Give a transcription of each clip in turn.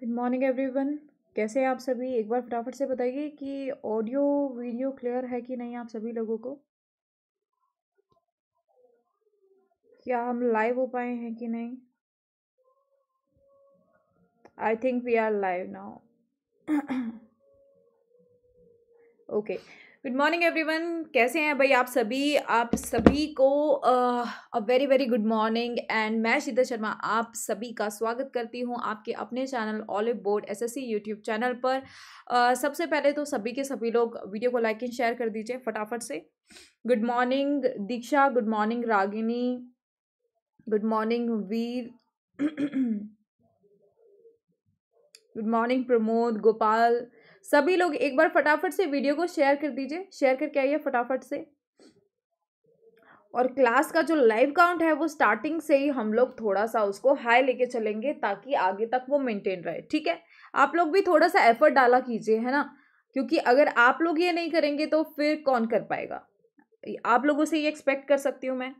Good morning everyone कैसे हैं आप सभी एक बार फटाफट से बताइए कि ऑडियो वीडियो क्लियर है कि नहीं आप सभी लोगों को क्या हम लाइव हो पाए हैं कि नहीं I think we are live now okay good morning everyone कैसे हैं भाई आप सभी आप सभी को a very very good morning and मैं शीतल शर्मा आप सभी का स्वागत करती हूं आपके अपने channel Oliveboard SSC YouTube channel पर uh, सबसे पहले तो सभी के सभी लोग वीडियो को लाइक एंड शेयर कर दीजिए फटाफट से good morning Diksha good morning Ragini good morning Veer good morning Pramod Gopal सभी लोग एक बार फटाफट से वीडियो को शेयर कर दीजिए शेयर करके आइए फटाफट से और क्लास का जो लाइव काउंट है वो स्टार्टिंग से ही हम लोग थोड़ा सा उसको हाई लेके चलेंगे ताकि आगे तक वो मेंटेन रहे ठीक है आप लोग भी थोड़ा सा एफर्ट डाला कीजिए है ना क्योंकि अगर आप लोग ये नहीं करेंगे तो फिर कौन कर पाएगा आप लोगों से ये एक्सपेक्ट कर सकती हूँ मैं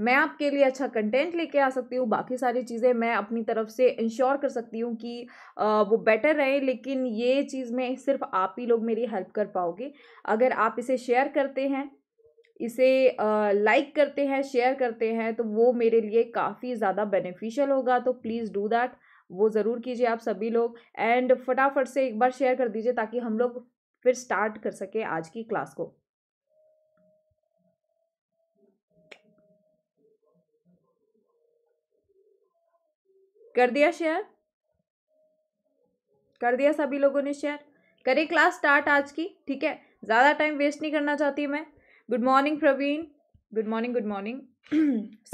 मैं आपके लिए अच्छा कंटेंट लेके आ सकती हूँ बाकी सारी चीज़ें मैं अपनी तरफ से इंश्योर कर सकती हूँ कि वो बेटर रहे लेकिन ये चीज़ में सिर्फ आप ही लोग मेरी हेल्प कर पाओगे अगर आप इसे शेयर करते हैं इसे लाइक करते हैं शेयर करते हैं तो वो मेरे लिए काफ़ी ज़्यादा बेनिफिशियल होगा तो प्लीज़ डू दैट वो ज़रूर कीजिए आप सभी लोग एंड फटाफट से एक बार शेयर कर दीजिए ताकि हम लोग फिर स्टार्ट कर सके आज की क्लास को कर दिया शेयर कर दिया सभी लोगों ने शेयर करे क्लास स्टार्ट आज की ठीक है ज़्यादा टाइम वेस्ट नहीं करना चाहती मैं good morning Praveen good morning good morning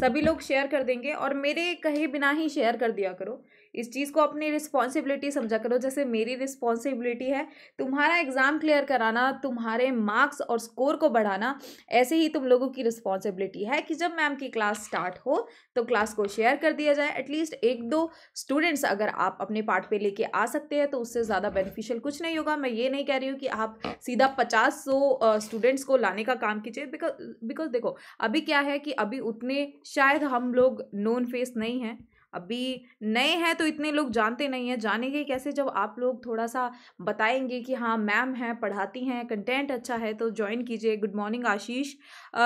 सभी लोग शेयर कर देंगे और मेरे कहे बिना ही शेयर कर दिया करो इस चीज़ को अपनी रिस्पॉन्सिबिलिटी समझा करो जैसे मेरी रिस्पॉन्सिबिलिटी है तुम्हारा एग्ज़ाम क्लियर कराना तुम्हारे मार्क्स और स्कोर को बढ़ाना ऐसे ही तुम लोगों की रिस्पॉन्सिबिलिटी है कि जब मैम की क्लास स्टार्ट हो तो क्लास को शेयर कर दिया जाए एटलीस्ट एक दो स्टूडेंट्स अगर आप अपने पार्ट पर लेके आ सकते हैं तो उससे ज़्यादा बेनिफिशियल कुछ नहीं होगा मैं ये नहीं कह रही हूँ कि आप सीधा पचास सौ स्टूडेंट्स को लाने का काम कीजिए बिकॉज बिकॉज देखो अभी क्या है कि अभी उतने शायद हम लोग नोन फेस नहीं हैं अभी नए हैं तो इतने लोग जानते नहीं हैं जानेंगे कैसे जब आप लोग थोड़ा सा बताएंगे कि हाँ मैम हैं पढ़ाती हैं कंटेंट अच्छा है तो ज्वाइन कीजिए good morning Ashish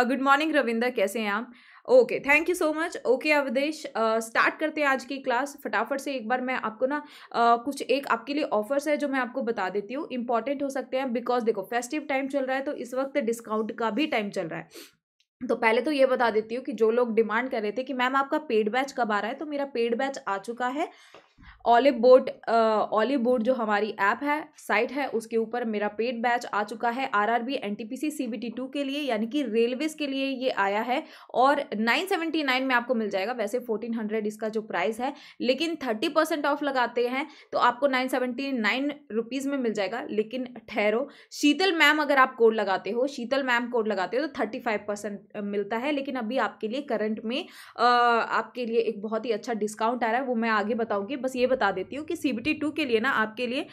good morning Ravinder कैसे हैं आप okay thank you so much okay Awadhesh start करते हैं आज की क्लास फटाफट से एक बार मैं आपको ना uh, कुछ एक आपके लिए ऑफर्स है जो मैं आपको बता देती हूँ इंपॉर्टेंट हो सकते हैं बिकॉज देखो फेस्टिव टाइम चल रहा है तो इस वक्त डिस्काउंट का भी टाइम चल रहा है तो पहले तो ये बता देती हूँ कि जो लोग डिमांड कर रहे थे कि मैम आपका पेड बैच कब आ रहा है तो मेरा पेड बैच आ चुका है ऑलिव बोट ऑलिव बोट जो हमारी ऐप है साइट है उसके ऊपर मेरा पेड बैच आ चुका है आरआरबी एनटीपीसी सीबीटी टू के लिए यानी कि रेलवेज के लिए ये आया है और नाइन सेवेंटी नाइन में आपको मिल जाएगा वैसे फोर्टीन हंड्रेड इसका जो प्राइस है लेकिन थर्टी परसेंट ऑफ लगाते हैं तो आपको नाइन सेवेंटी नाइन रुपीज़ में मिल जाएगा लेकिन ठहरो शीतल मैम अगर आप कोड लगाते हो शीतल मैम कोड लगाते हो तो थर्टी फाइव परसेंट मिलता है लेकिन अभी आपके लिए करंट में uh, आपके लिए एक बहुत ही अच्छा डिस्काउंट आ रहा है वो मैं आगे बताऊँगी बस ये बता देती हूँ कि सी बी टू के लिए ना आपके लिए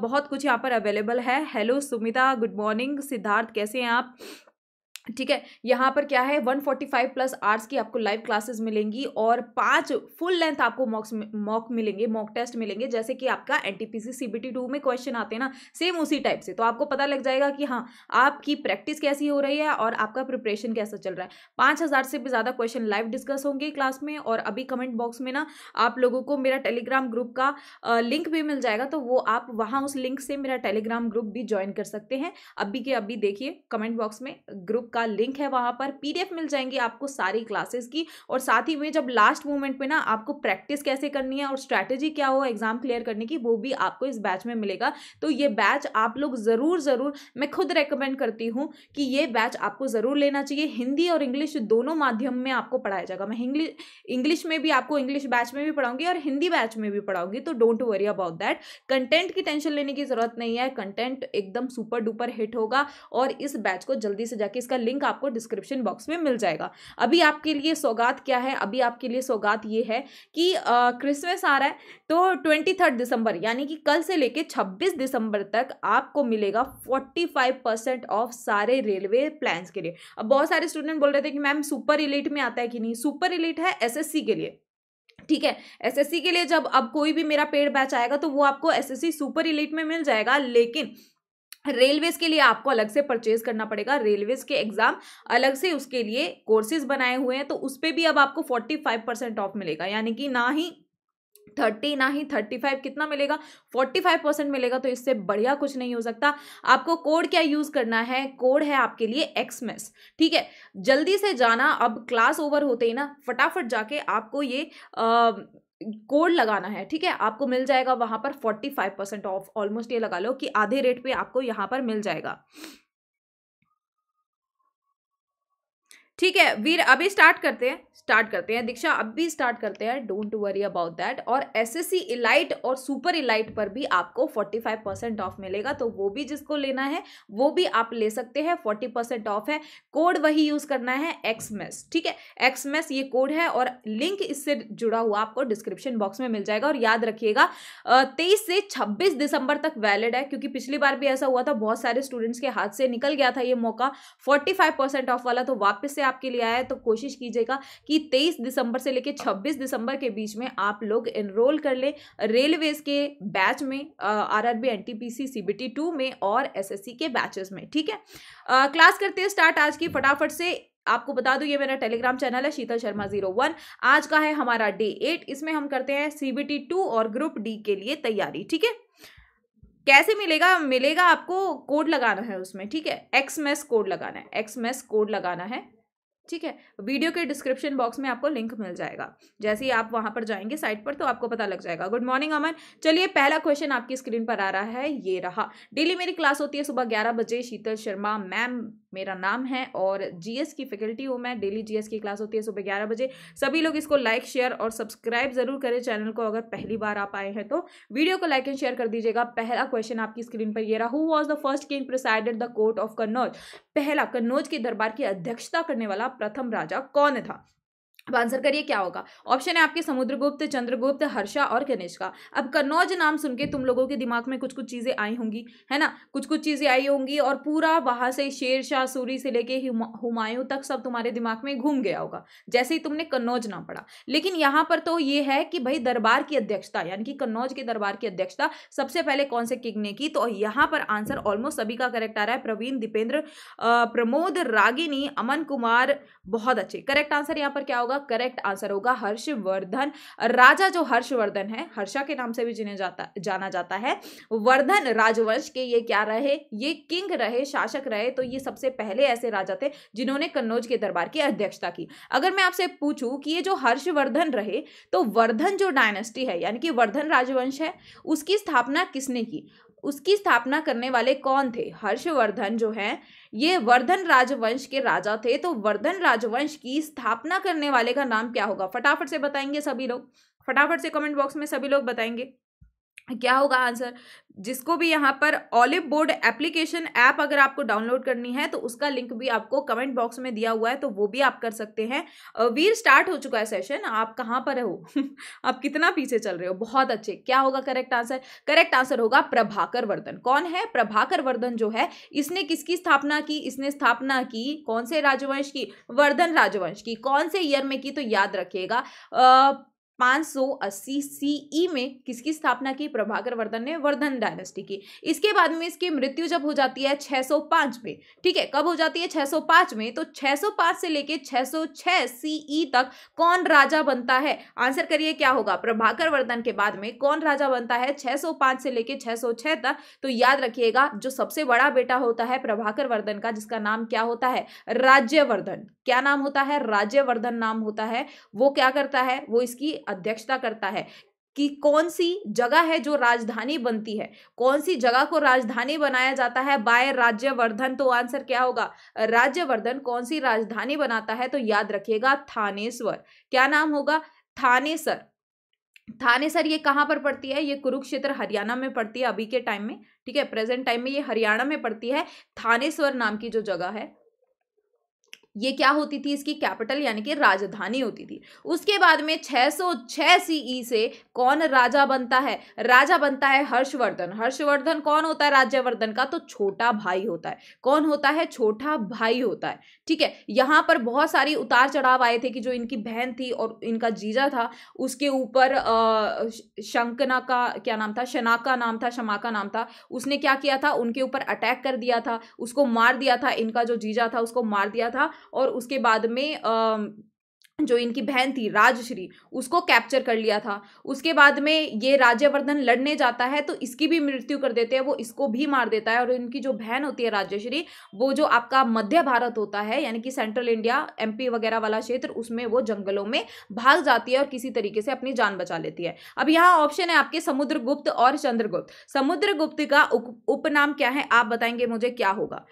बहुत कुछ यहाँ पर अवेलेबल है hello Sumita good morning Siddharth कैसे हैं आप ठीक है यहाँ पर क्या है 145 प्लस आर्ट्स की आपको लाइव क्लासेस मिलेंगी और पांच फुल लेंथ आपको मॉक्स मॉक मिलेंगे मॉक टेस्ट मिलेंगे जैसे कि आपका एनटीपीसी सीबीटी टू में क्वेश्चन आते हैं ना सेम उसी टाइप से तो आपको पता लग जाएगा कि हाँ आपकी प्रैक्टिस कैसी हो रही है और आपका प्रिपरेशन कैसा चल रहा है पाँच हज़ार से भी ज़्यादा क्वेश्चन लाइव डिस्कस होंगे क्लास में और अभी कमेंट बॉक्स में ना आप लोगों को मेरा टेलीग्राम ग्रुप का लिंक भी मिल जाएगा तो वो आप वहाँ उस लिंक से मेरा टेलीग्राम ग्रुप भी ज्वाइन कर सकते हैं अभी के अभी देखिए कमेंट बॉक्स में ग्रुप का लिंक है वहाँ पर पीडीएफ मिल जाएंगी आपको सारी क्लासेस की और साथ ही में जब लास्ट मोमेंट पे ना आपको प्रैक्टिस कैसे करनी है और स्ट्रैटेजी क्या हो एग्जाम क्लियर करने की वो भी आपको इस बैच में मिलेगा तो ये बैच आप लोग ज़रूर ज़रूर मैं खुद रेकमेंड करती हूँ कि ये बैच आपको ज़रूर लेना चाहिए हिंदी और इंग्लिश दोनों माध्यम में आपको पढ़ाया जाएगा मैं इंग्लिश इंग्लिश में भी आपको इंग्लिश बैच में भी पढ़ाऊंगी और हिंदी बैच में भी पढ़ाऊंगी तो don't worry about that content की टेंशन लेने की ज़रूरत नहीं है कंटेंट एकदम सुपर डुपर हिट होगा और इस बैच को जल्दी से जाके इसका लिंक आपको डिस्क्रिप्शन बॉक्स में मिल जाएगा अभी आपके लिए सौगात क्या है अभी आपके लिए सौगात ये है कि क्रिसमस आ रहा है तो ट्वेंटी दिसंबर यानी कि कल से लेकर छब्बीस दिसंबर तक आपको मिलेगा फोर्टी ऑफ सारे रेलवे प्लान के लिए अब बहुत सारे स्टूडेंट बोल रहे थे कि मैम सुपर इलेट में आता है कि नहीं सुपर इलेट है एसएससी के लिए ठीक है एसएससी के लिए जब अब कोई भी मेरा पेड बैच आएगा तो वो आपको एसएससी सुपर इलीट में मिल जाएगा लेकिन रेलवेज के लिए आपको अलग से परचेज करना पड़ेगा रेलवेज के एग्जाम अलग से उसके लिए कोर्सेज बनाए हुए हैं तो उस पर भी अब आपको फोर्टी फाइव परसेंट ऑफ मिलेगा यानी कि ना ही थर्टी ना ही थर्टी फाइव कितना मिलेगा फोर्टी फाइव परसेंट मिलेगा तो इससे बढ़िया कुछ नहीं हो सकता आपको कोड क्या यूज़ करना है कोड है आपके लिए एक्समेस ठीक है जल्दी से जाना अब क्लास ओवर होते ही ना फटाफट जाके आपको ये आ, कोड लगाना है ठीक है आपको मिल जाएगा वहाँ पर forty five percent off almost ये लगा लो कि आधे रेट पे आपको यहाँ पर मिल जाएगा ठीक है वीर अभी स्टार्ट करते हैं स्टार्ट करते हैं दीक्षा अब भी स्टार्ट करते हैं डोंट वरी अबाउट दैट और एसएससी इलाइट और सुपर इलाइट पर भी आपको 45 परसेंट ऑफ मिलेगा तो वो भी जिसको लेना है वो भी आप ले सकते हैं 40 परसेंट ऑफ है कोड वही यूज़ करना है एक्समेस ठीक है एक्समेस ये कोड है और लिंक इससे जुड़ा हुआ आपको डिस्क्रिप्शन बॉक्स में मिल जाएगा और याद रखिएगा तेईस से छब्बीस दिसंबर तक वैलिड है क्योंकि पिछली बार भी ऐसा हुआ था बहुत सारे स्टूडेंट्स के हाथ से निकल गया था ये मौका फोर्टी ऑफ वाला तो वापस से आप आपके लिए आया है तो कोशिश कीजिएगा कि तेईस दिसंबर से लेकर छब्बीस दिसंबर के बीच में आप लोग एनरोल कर लें रेलवेज के बैच में आर आर बी टू में और एस के बैचेस में ठीक है आ, क्लास करते हैं स्टार्ट आज की फटाफट से आपको बता दूं ये मेरा टेलीग्राम चैनल है शीतल शर्मा जीरो वन आज का है हमारा डे एट इसमें हम करते हैं सीबीटी टू और ग्रुप डी के लिए तैयारी ठीक है कैसे मिलेगा मिलेगा आपको कोड लगाना है उसमें ठीक है एक्समेस कोड लगाना है एक्समेस कोड लगाना है ठीक है वीडियो के डिस्क्रिप्शन बॉक्स में आपको लिंक मिल जाएगा जैसे ही आप वहां पर जाएंगे साइट पर तो आपको पता लग जाएगा गुड मॉर्निंग अमन चलिए पहला क्वेश्चन आपकी स्क्रीन पर आ रहा है ये रहा डेली मेरी क्लास होती है सुबह ग्यारह बजे शीतल शर्मा मैम मेरा नाम है और जीएस की फैकल्टी हूँ मैं डेली जीएस की क्लास होती है सुबह ग्यारह बजे सभी लोग इसको लाइक शेयर और सब्सक्राइब जरूर करें चैनल को अगर पहली बार आप आए हैं तो वीडियो को लाइक एंड शेयर कर दीजिएगा पहला क्वेश्चन आपकी स्क्रीन पर ये रहा who was the first king presided the court of Kannauj पहला कन्नौज के दरबार की अध्यक्षता करने वाला प्रथम राजा कौन था अब आंसर करिए क्या होगा ऑप्शन है आपके समुद्रगुप्त चंद्रगुप्त हर्षा और का अब कन्नौज नाम सुन के तुम लोगों के दिमाग में कुछ कुछ चीज़ें आई होंगी है ना कुछ कुछ चीज़ें आई होंगी और पूरा वहाँ से शेर शाह सूरी से लेके हुमायूं तक सब तुम्हारे दिमाग में घूम गया होगा जैसे ही तुमने कन्नौज नाम पढ़ा लेकिन यहाँ पर तो ये है कि भाई दरबार की अध्यक्षता यानी कि कन्नौज के दरबार की अध्यक्षता सबसे पहले कौन से किंग ने की तो यहाँ पर आंसर ऑलमोस्ट सभी का करेक्ट आ रहा है प्रवीण दीपेंद्र प्रमोद रागिनी अमन कुमार बहुत अच्छे करेक्ट आंसर यहाँ पर क्या होगा होगा करेक्ट आंसर होगा हर्षवर्धन राजा जो हर्षवर्धन है हर्षा के नाम से भी जिन्हें जाता जाना जाता है वर्धन राजवंश के ये क्या रहे ये किंग रहे शासक रहे तो ये सबसे पहले ऐसे राजा थे जिन्होंने कन्नौज के दरबार की अध्यक्षता की अगर मैं आपसे पूछूं कि ये जो हर्षवर्धन रहे तो वर्धन जो डायनेस्टी है यानी कि वर्धन राजवंश है उसकी स्थापना किसने की उसकी स्थापना करने वाले कौन थे हर्षवर्धन जो है ये वर्धन राजवंश के राजा थे तो वर्धन राजवंश की स्थापना करने वाले का नाम क्या होगा फटाफट से बताएंगे सभी लोग फटाफट से कमेंट बॉक्स में सभी लोग बताएंगे क्या होगा आंसर जिसको भी यहाँ पर ऑलिव बोर्ड एप्लीकेशन ऐप अगर आपको डाउनलोड करनी है तो उसका लिंक भी आपको कमेंट बॉक्स में दिया हुआ है तो वो भी आप कर सकते हैं वीर स्टार्ट हो चुका है सेशन आप कहाँ पर हो आप कितना पीछे चल रहे हो बहुत अच्छे क्या होगा करेक्ट आंसर करेक्ट आंसर होगा प्रभाकर वर्धन कौन है प्रभाकर वर्धन जो है इसने किसकी स्थापना की इसने स्थापना की कौन से राजवंश की वर्धन राजवंश की कौन से ईयर में की तो याद रखिएगा 580 सीई e में किसकी स्थापना की प्रभाकर वर्धन ने वर्धन डायनेस्टी की इसके बाद में इसकी मृत्यु जब हो जाती है 605 में ठीक है कब हो जाती है 605 में तो 605 से लेके 606 सीई e तक कौन राजा बनता है आंसर करिए क्या होगा प्रभाकर वर्धन के बाद में कौन राजा बनता है 605 से लेके 606 तक तो याद रखिएगा जो सबसे बड़ा बेटा होता है प्रभाकर वर्धन का जिसका नाम क्या होता है राज्यवर्धन क्या नाम होता है राज्यवर्धन नाम होता है वो क्या करता है वो इसकी अध्यक्षता करता है कि कौन सी जगह है जो राजधानी बनती है कौन सी जगह को राजधानी बनाया जाता है बाय राज्यवर्धन तो आंसर क्या होगा राज्यवर्धन कौन सी राजधानी बनाता है तो याद रखिएगा थानेश्वर क्या नाम होगा थानेसर थानेसर ये कहाँ पर पड़ती है ये कुरुक्षेत्र हरियाणा में पड़ती है अभी के टाइम में ठीक है प्रेजेंट टाइम में ये हरियाणा में पड़ती है थानेश्वर नाम की जो जगह है ये क्या होती थी इसकी कैपिटल यानी कि राजधानी होती थी उसके बाद में 606 सीई e से कौन राजा बनता है राजा बनता है हर्षवर्धन हर्षवर्धन कौन होता है राज्यवर्धन का तो छोटा भाई होता है कौन होता है छोटा भाई होता है ठीक है यहाँ पर बहुत सारी उतार चढ़ाव आए थे कि जो इनकी बहन थी और इनका जीजा था उसके ऊपर शंकना का क्या नाम था शनाका नाम था शमाका नाम था उसने क्या किया था उनके ऊपर अटैक कर दिया था उसको मार दिया था इनका जो जीजा था उसको मार दिया था और उसके बाद में जो इनकी बहन थी राजश्री उसको कैप्चर कर लिया था उसके बाद में ये राज्यवर्धन लड़ने जाता है तो इसकी भी मृत्यु कर देते हैं वो इसको भी मार देता है और इनकी जो बहन होती है राज्यश्री वो जो आपका मध्य भारत होता है यानी कि सेंट्रल इंडिया एमपी वगैरह वाला क्षेत्र उसमें वो जंगलों में भाग जाती है और किसी तरीके से अपनी जान बचा लेती है अब यहाँ ऑप्शन है आपके समुद्रगुप्त और चंद्रगुप्त समुद्रगुप्त का उपनाम क्या है आप बताएंगे मुझे क्या होगा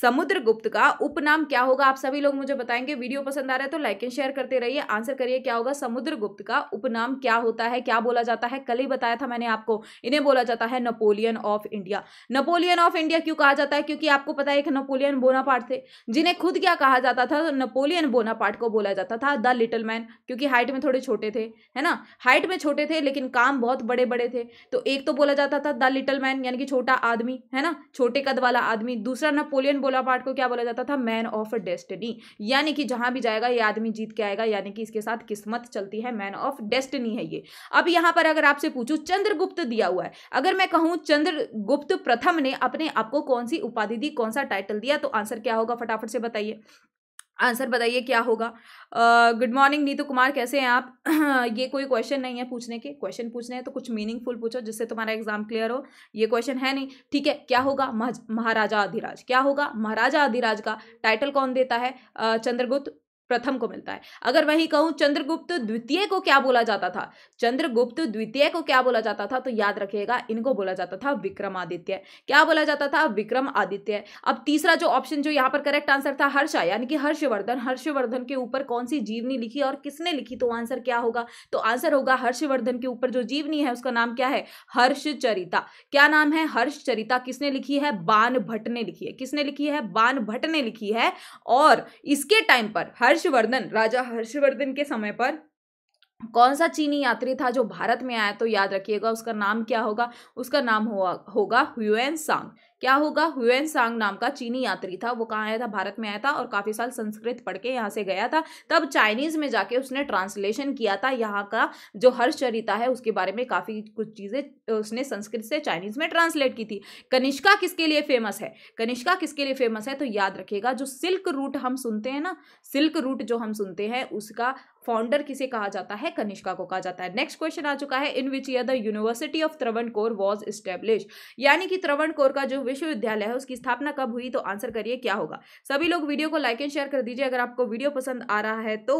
समुद्रगुप्त का उपनाम क्या होगा आप सभी लोग मुझे बताएंगे वीडियो पसंद आ रहा है तो लाइक एंड शेयर कर करते रहिए आंसर करिए क्या होगा समुद्रगुप्त का उपनाम क्या होता है क्या बोला जाता है कल ही बताया था मैंने आपको इन्हें बोला जाता है Napoleon of India Napoleon of India क्यों कहा जाता है क्योंकि आपको पता है एक नेपोलियन बोनापार्ट थे जिन्हें खुद क्या कहा जाता था तो नेपोलियन बोनापार्ट को बोला जाता था द लिटल मैन क्योंकि हाइट में थोड़े छोटे थे है ना हाइट में छोटे थे लेकिन काम बहुत बड़े बड़े थे तो एक तो बोला जाता था द लिटल मैन यानी कि छोटा आदमी है ना छोटे कद वाला आदमी दूसरा नेपोलियन बोनापार्ट को क्या बोला जाता था मैन ऑफ डेस्टनी यानी कि जहां भी जाएगा ये आदमी जीत के आएगा जाएगा यानी कि इसके साथ किस्मत चलती है मैन ऑफ डेस्टिनी है ये अब यहाँ पर अगर आपसे पूछूँ चंद्रगुप्त दिया हुआ है अगर मैं कहूँ चंद्रगुप्त प्रथम ने अपने आप को कौन सी उपाधि दी कौन सा टाइटल दिया तो आंसर क्या होगा फटाफट से बताइए आंसर बताइए क्या होगा गुड मॉर्निंग नीतू कुमार कैसे हैं आप ये कोई क्वेश्चन नहीं है पूछने के क्वेश्चन पूछने हैं तो कुछ मीनिंगफुल पूछो जिससे तुम्हारा एग्जाम क्लियर हो ये क्वेश्चन है नहीं ठीक है क्या होगा महाराजा अधिराज क्या होगा महाराजा अधिराज का टाइटल कौन देता है चंद्रगुप्त प्रथम को मिलता है अगर वही कहूं चंद्रगुप्त द्वितीय को क्या बोला जाता था चंद्रगुप्त द्वितीय को क्या बोला जाता था तो याद रखिएगा इनको बोला जाता था विक्रमादित्य क्या बोला जाता था आदित्य अब तीसरा जो ऑप्शन जो यहां पर करेक्ट आंसर था हर्षा यानी कि हर्षवर्धन हर्षवर्धन के ऊपर कौन सी जीवनी लिखी और किसने लिखी तो आंसर क्या होगा तो आंसर होगा हर्षवर्धन के ऊपर जो जीवनी है उसका नाम क्या है हर्षचरिता क्या नाम है हर्षचरिता किसने लिखी है बान भट्ट ने लिखी है किसने लिखी है बान भट्ट ने लिखी है और इसके टाइम पर हर्ष हर्षवर्धन राजा हर्षवर्धन के समय पर कौन सा चीनी यात्री था जो भारत में आया तो याद रखिएगा उसका नाम क्या होगा उसका नाम हो, होगा हुएन सांग क्या होगा हुएन सांग नाम का चीनी यात्री था वो कहाँ आया था भारत में आया था और काफ़ी साल संस्कृत पढ़ के यहाँ से गया था तब चाइनीज़ में जाके उसने ट्रांसलेशन किया था यहाँ का जो हर्षचरिता है उसके बारे में काफ़ी कुछ चीज़ें उसने संस्कृत से चाइनीज़ में ट्रांसलेट की थी कनिष्का किसके लिए फेमस है कनिष्का किसके लिए फेमस है तो याद रखेगा जो सिल्क रूट हम सुनते हैं ना सिल्क रूट जो हम सुनते हैं उसका फाउंडर किसे कहा जाता है कनिष्का को कहा जाता है नेक्स्ट क्वेश्चन आ चुका है in which year the university of Travancore was establish यानी कि त्रवण कौर का जो विश्वविद्यालय है उसकी स्थापना कब हुई तो आंसर करिए क्या होगा सभी लोग वीडियो को लाइक एंड शेयर कर दीजिए अगर आपको वीडियो पसंद आ रहा है तो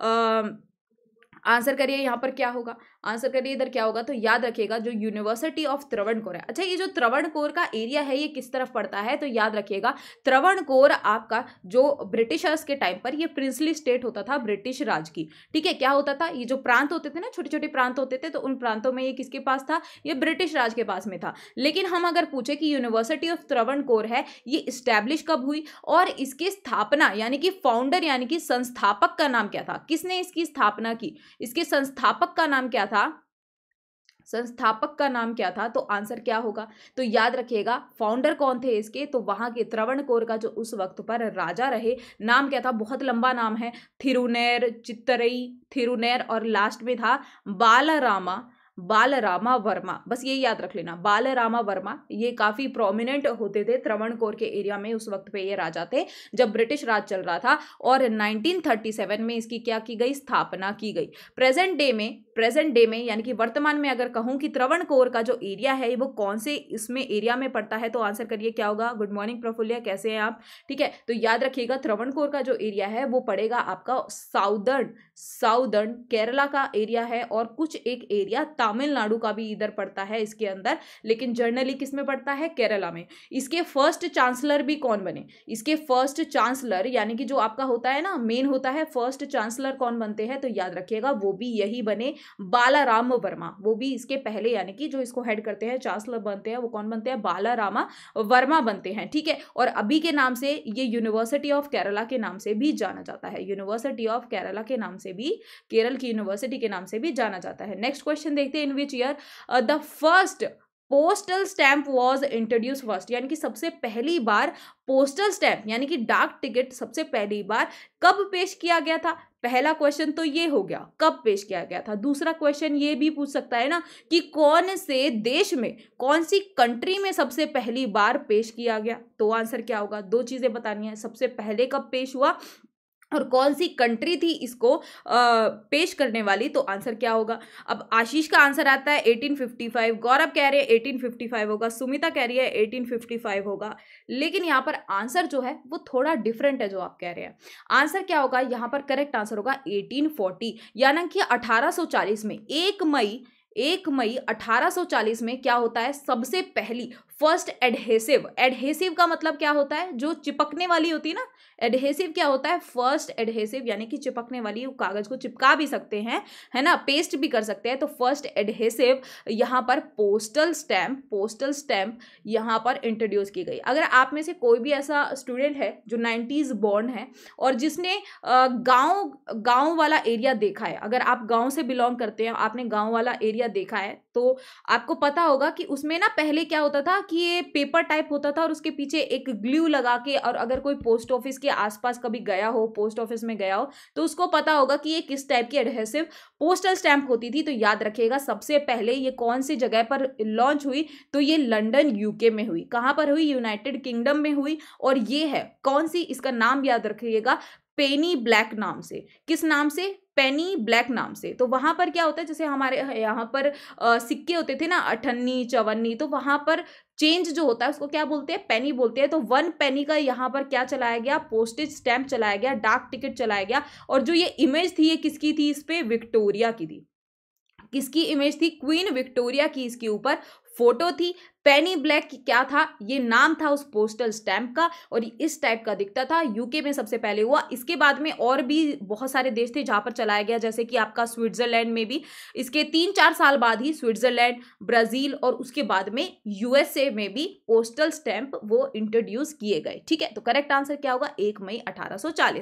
आ, आंसर करिए यहाँ पर क्या होगा आंसर करिए इधर क्या होगा तो याद रखिएगा जो यूनिवर्सिटी ऑफ त्रवणकोर है अच्छा ये जो त्रवणकोर का एरिया है ये किस तरफ पड़ता है तो याद रखिएगा त्रवणकोर आपका जो ब्रिटिशर्स के टाइम पर ये प्रिंसली स्टेट होता था ब्रिटिश राज की ठीक है क्या होता था ये जो प्रांत होते थे ना छोटे छोटे प्रांत होते थे तो उन प्रांतों में ये किसके पास था ये ब्रिटिश राज के पास में था लेकिन हम अगर पूछे कि यूनिवर्सिटी ऑफ त्रवण है ये इस्टेब्लिश कब हुई और इसकी स्थापना यानी कि फाउंडर यानी कि संस्थापक का नाम क्या था किसने इसकी स्थापना की इसके संस्थापक का नाम क्या था संस्थापक का नाम क्या था तो आंसर क्या होगा तो याद रखिएगा फाउंडर कौन थे इसके तो वहाँ के त्रवण कोर का जो उस वक्त पर राजा रहे नाम क्या था बहुत लंबा नाम है थिरुनेर चित्तरई थिरुनेर और लास्ट में था बालारामा बालरामा वर्मा बस ये याद रख लेना बालरामा वर्मा ये काफ़ी प्रोमिनेंट होते थे त्रवणकोर के एरिया में उस वक्त पे ये राजा थे जब ब्रिटिश राज चल रहा था और 1937 में इसकी क्या की गई स्थापना की गई प्रेजेंट डे में प्रेजेंट डे में यानी कि वर्तमान में अगर कहूँ कि त्रवणकोर का जो एरिया है वो कौन से इसमें एरिया में पड़ता है तो आंसर करिए क्या होगा गुड मॉर्निंग प्रफुल्या कैसे हैं आप ठीक है तो याद रखिएगा त्रवणकोर का जो एरिया है वो पड़ेगा आपका साउदर्न साउदर्न केरला का एरिया है और कुछ एक एरिया तमिलनाडु का भी इधर पड़ता है इसके अंदर लेकिन जर्नली किस में पड़ता है केरला में इसके फर्स्ट चांसलर भी कौन बने इसके फर्स्ट चांसलर यानी कि जो आपका होता है ना मेन होता है फर्स्ट चांसलर कौन बनते हैं तो याद रखिएगा वो भी यही बने बालाराम वर्मा वो भी इसके पहले यानी कि जो इसको हेड करते हैं चांसलर बनते हैं वो कौन बनते हैं बालारामा वर्मा बनते हैं ठीक है और अभी के नाम से ये यूनिवर्सिटी ऑफ केरला के नाम से भी जाना जाता है यूनिवर्सिटी ऑफ केरला के नाम से से भी केरल की यूनिवर्सिटी के नाम से भी जाना जाता है नेक्स्ट क्वेश्चन देखते हैं in which year the first postal stamp was introduce first यानी कि सबसे पहली बार पोस्टल स्टैंप यानी कि डाक टिकट सबसे पहली बार कब पेश किया गया था पहला क्वेश्चन तो ये हो गया कब पेश किया गया था दूसरा क्वेश्चन ये भी पूछ सकता है ना कि कौन से देश में कौन सी कंट्री में सबसे पहली बार पेश किया गया तो आंसर क्या होगा दो चीज़ें बतानी है सबसे पहले कब पेश हुआ और कौन सी कंट्री थी इसको आ, पेश करने वाली तो आंसर क्या होगा अब आशीष का आंसर आता है 1855 गौरव कह रहे हैं 1855 होगा सुमिता कह रही है 1855 होगा लेकिन यहाँ पर आंसर जो है वो थोड़ा डिफरेंट है जो आप कह रहे हैं आंसर क्या होगा यहाँ पर करेक्ट आंसर होगा 1840 यानी कि 1840 में एक मई एक मई 1840 में क्या होता है सबसे पहली फर्स्ट एडहेसिव एडहेसिव का मतलब क्या होता है जो चिपकने वाली होती है ना एडहेसिव क्या होता है फर्स्ट एडहेसिव यानी कि चिपकने वाली कागज को चिपका भी सकते हैं है ना पेस्ट भी कर सकते हैं तो फर्स्ट एडहेसिव यहाँ पर पोस्टल स्टैम्प पोस्टल स्टैम्प यहाँ पर इंट्रोड्यूस की गई अगर आप में से कोई भी ऐसा स्टूडेंट है जो नाइन्टीज बॉर्न है और जिसने गाँव गाँव वाला एरिया देखा है अगर आप गाँव से बिलोंग करते हैं आपने गाँव वाला एरिया देखा है तो आपको पता होगा कि उसमें ना पहले क्या होता था कि ये पेपर टाइप होता था और उसके पीछे एक ग्लू लगा के और अगर कोई पोस्ट ऑफिस के आसपास कभी गया हो पोस्ट ऑफिस में गया हो तो उसको पता होगा कि ये किस टाइप की एडहेसिव पोस्टल स्टैंप होती थी तो याद रखिएगा सबसे पहले ये कौन सी जगह पर लॉन्च हुई तो ये लंडन यूके में हुई कहाँ पर हुई यूनाइटेड किंगडम में हुई और ये है कौन सी इसका नाम याद रखिएगा पेनी ब्लैक नाम से किस नाम से पेनी ब्लैक नाम से तो वहाँ पर क्या होता है जैसे हमारे यहाँ पर आ, सिक्के होते थे ना अठन्नी चवन्नी तो वहाँ पर चेंज जो होता है उसको क्या बोलते हैं पेनी बोलते हैं तो वन पेनी का यहाँ पर क्या चलाया गया पोस्टेज स्टैम्प चलाया गया डाक टिकट चलाया गया और जो ये इमेज थी ये किसकी थी इस पर विक्टोरिया की थी किसकी इमेज थी क्वीन विक्टोरिया की इसके ऊपर फोटो थी पेनी ब्लैक क्या था ये नाम था उस पोस्टल स्टैम्प का और इस टाइप का दिखता था यूके में सबसे पहले हुआ इसके बाद में और भी बहुत सारे देश थे जहां पर चलाया गया जैसे कि आपका स्विट्जरलैंड में भी इसके तीन चार साल बाद ही स्विट्जरलैंड ब्राज़ील और उसके बाद में यूएसए में भी पोस्टल स्टैम्प वो इंट्रोड्यूस किए गए ठीक है तो करेक्ट आंसर क्या होगा एक मई अठारह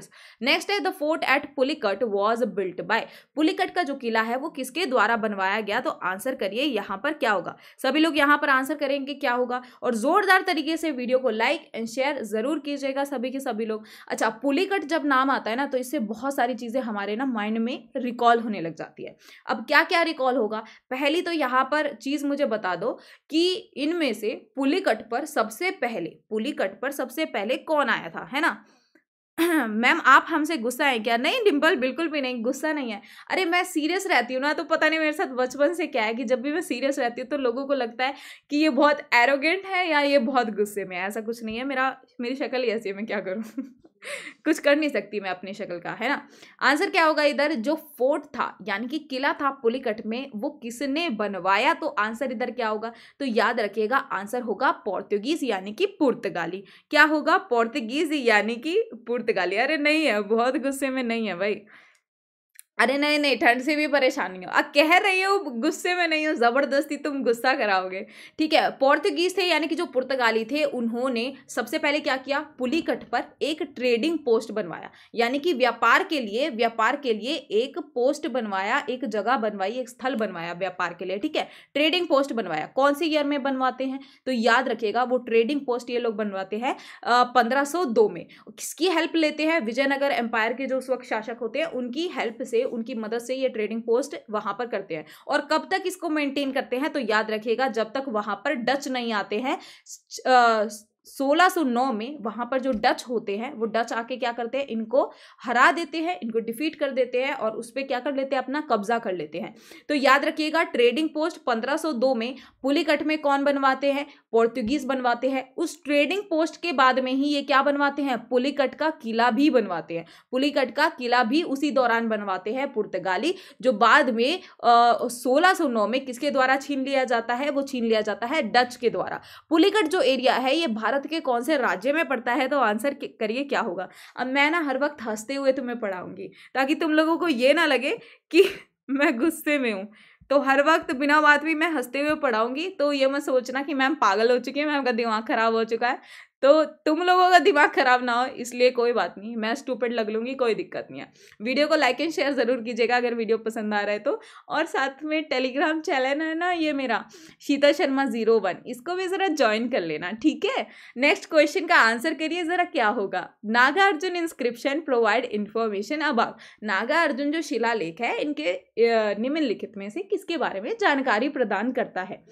नेक्स्ट है the fort at Pulicat was built by Pulicat का जो किला है वो किसके द्वारा बनवाया गया तो आंसर करिए यहाँ पर क्या होगा सभी लोग यहाँ पर आंसर करें करेंगे क्या होगा और ज़ोरदार तरीके से वीडियो को लाइक एंड शेयर ज़रूर कीजिएगा सभी के सभी लोग अच्छा पुली कट जब नाम आता है ना तो इससे बहुत सारी चीज़ें हमारे ना माइंड में रिकॉल होने लग जाती है अब क्या क्या रिकॉल होगा पहली तो यहाँ पर चीज़ मुझे बता दो कि इनमें से पुली कट पर सबसे पहले पुली कट पर सबसे पहले कौन आया था है ना मैम आप हमसे गुस्सा हैं क्या नहीं डिम्पल बिल्कुल भी नहीं गुस्सा नहीं है अरे मैं सीरियस रहती हूँ ना तो पता नहीं मेरे साथ बचपन से क्या है कि जब भी मैं सीरियस रहती हूँ तो लोगों को लगता है कि ये बहुत एरोगेंट है या ये बहुत गुस्से में ऐसा कुछ नहीं है मेरा मेरी शक्ल ही ऐसी है मैं क्या करूँ कुछ कर नहीं सकती मैं अपनी शक्ल का है ना आंसर क्या होगा इधर जो फोर्ट था यानी कि किला था पुलिकट में वो किसने बनवाया तो आंसर इधर क्या होगा तो याद रखिएगा आंसर होगा पोर्तुगीज यानी कि पुर्तगाली क्या होगा पोर्तुगीज यानी कि पुर्तगाली अरे नहीं है बहुत गुस्से में नहीं है भाई अरे नहीं नहीं ठंड से भी परेशानी हो अब कह रही हो गुस्से में नहीं हो ज़बरदस्ती तुम गुस्सा कराओगे ठीक है पोर्तुगीज थे यानी कि जो पुर्तगाली थे उन्होंने सबसे पहले क्या किया पुलिकट पर एक ट्रेडिंग पोस्ट बनवाया यानी कि व्यापार के लिए व्यापार के लिए एक पोस्ट बनवाया एक जगह बनवाई एक स्थल बनवाया व्यापार के लिए ठीक है ट्रेडिंग पोस्ट बनवाया कौन सी ईयर में बनवाते हैं तो याद रखिएगा वो ट्रेडिंग पोस्ट ये लोग बनवाते हैं पंद्रह में किसकी हेल्प लेते हैं विजयनगर एम्पायर के जो उस वक्त शासक होते हैं उनकी हेल्प से उनकी मदद से ये ट्रेडिंग पोस्ट वहां पर करते हैं और कब तक इसको मेंटेन करते हैं तो याद रखिएगा जब तक वहां पर डच नहीं आते हैं 1609 में वहाँ पर जो डच होते हैं वो डच आके क्या करते हैं इनको हरा देते हैं इनको डिफीट कर देते हैं और उस पर क्या कर लेते हैं अपना कब्जा कर लेते हैं तो याद रखिएगा ट्रेडिंग पोस्ट 1502 में पुलिकट में कौन बनवाते हैं पोर्तुगीज बनवाते हैं उस ट्रेडिंग पोस्ट के बाद में ही ये क्या बनवाते हैं पुलिकट का किला भी बनवाते हैं पुलिकट का किला भी उसी दौरान बनवाते हैं पुर्तगाली जो बाद में सोलह में किसके द्वारा छीन लिया जाता है वो छीन लिया जाता है डच के द्वारा पुलिकट जो एरिया है ये भारत भारत के कौन से राज्य में पड़ता है तो आंसर करिए क्या होगा अब मैं ना हर वक्त हंसते हुए तुम्हें पढ़ाऊंगी ताकि तुम लोगों को ये ना लगे कि मैं गुस्से में हूँ तो हर वक्त बिना बात भी मैं हंसते हुए पढ़ाऊंगी तो ये मैं सोचना कि मैम पागल हो चुकी है मैम का दिमाग ख़राब हो चुका है तो तुम लोगों का दिमाग खराब ना हो इसलिए कोई बात नहीं मैं स्टूपेड लग लूँगी कोई दिक्कत नहीं है वीडियो को लाइक एंड शेयर ज़रूर कीजिएगा अगर वीडियो पसंद आ रहा है तो और साथ में टेलीग्राम चैनल है ना ये मेरा शीतल शर्मा जीरो वन इसको भी ज़रा ज्वाइन कर लेना ठीक है नेक्स्ट क्वेश्चन का आंसर करिए ज़रा क्या होगा Nagarjuna inscription provide information about Nagarjuna जो शिला है इनके निम्नलिखित में से किसके बारे में जानकारी प्रदान करता है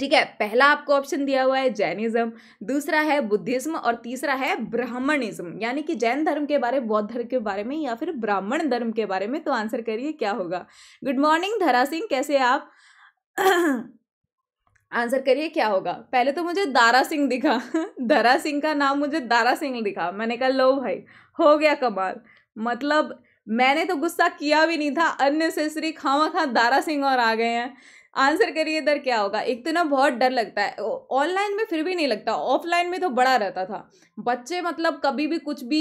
ठीक है पहला आपको ऑप्शन दिया हुआ है जैनिज्म दूसरा है बुद्धिज्म और तीसरा है ब्राह्मणिज्म यानी कि जैन धर्म के बारे में बौद्ध धर्म के बारे में या फिर ब्राह्मण धर्म के बारे में तो आंसर करिए क्या होगा गुड मॉर्निंग धरा सिंह कैसे आप आंसर करिए क्या होगा पहले तो मुझे दारा सिंह दिखा धरा सिंह का नाम मुझे दारा सिंह दिखा मैंने कहा लो भाई हो गया कमाल मतलब मैंने तो गुस्सा किया भी नहीं था अननेसेसरी खामा खा दारा सिंह और आ गए हैं आंसर करिए इधर क्या होगा एक तो ना बहुत डर लगता है ऑनलाइन में फिर भी नहीं लगता ऑफलाइन में तो बड़ा रहता था बच्चे मतलब कभी भी कुछ भी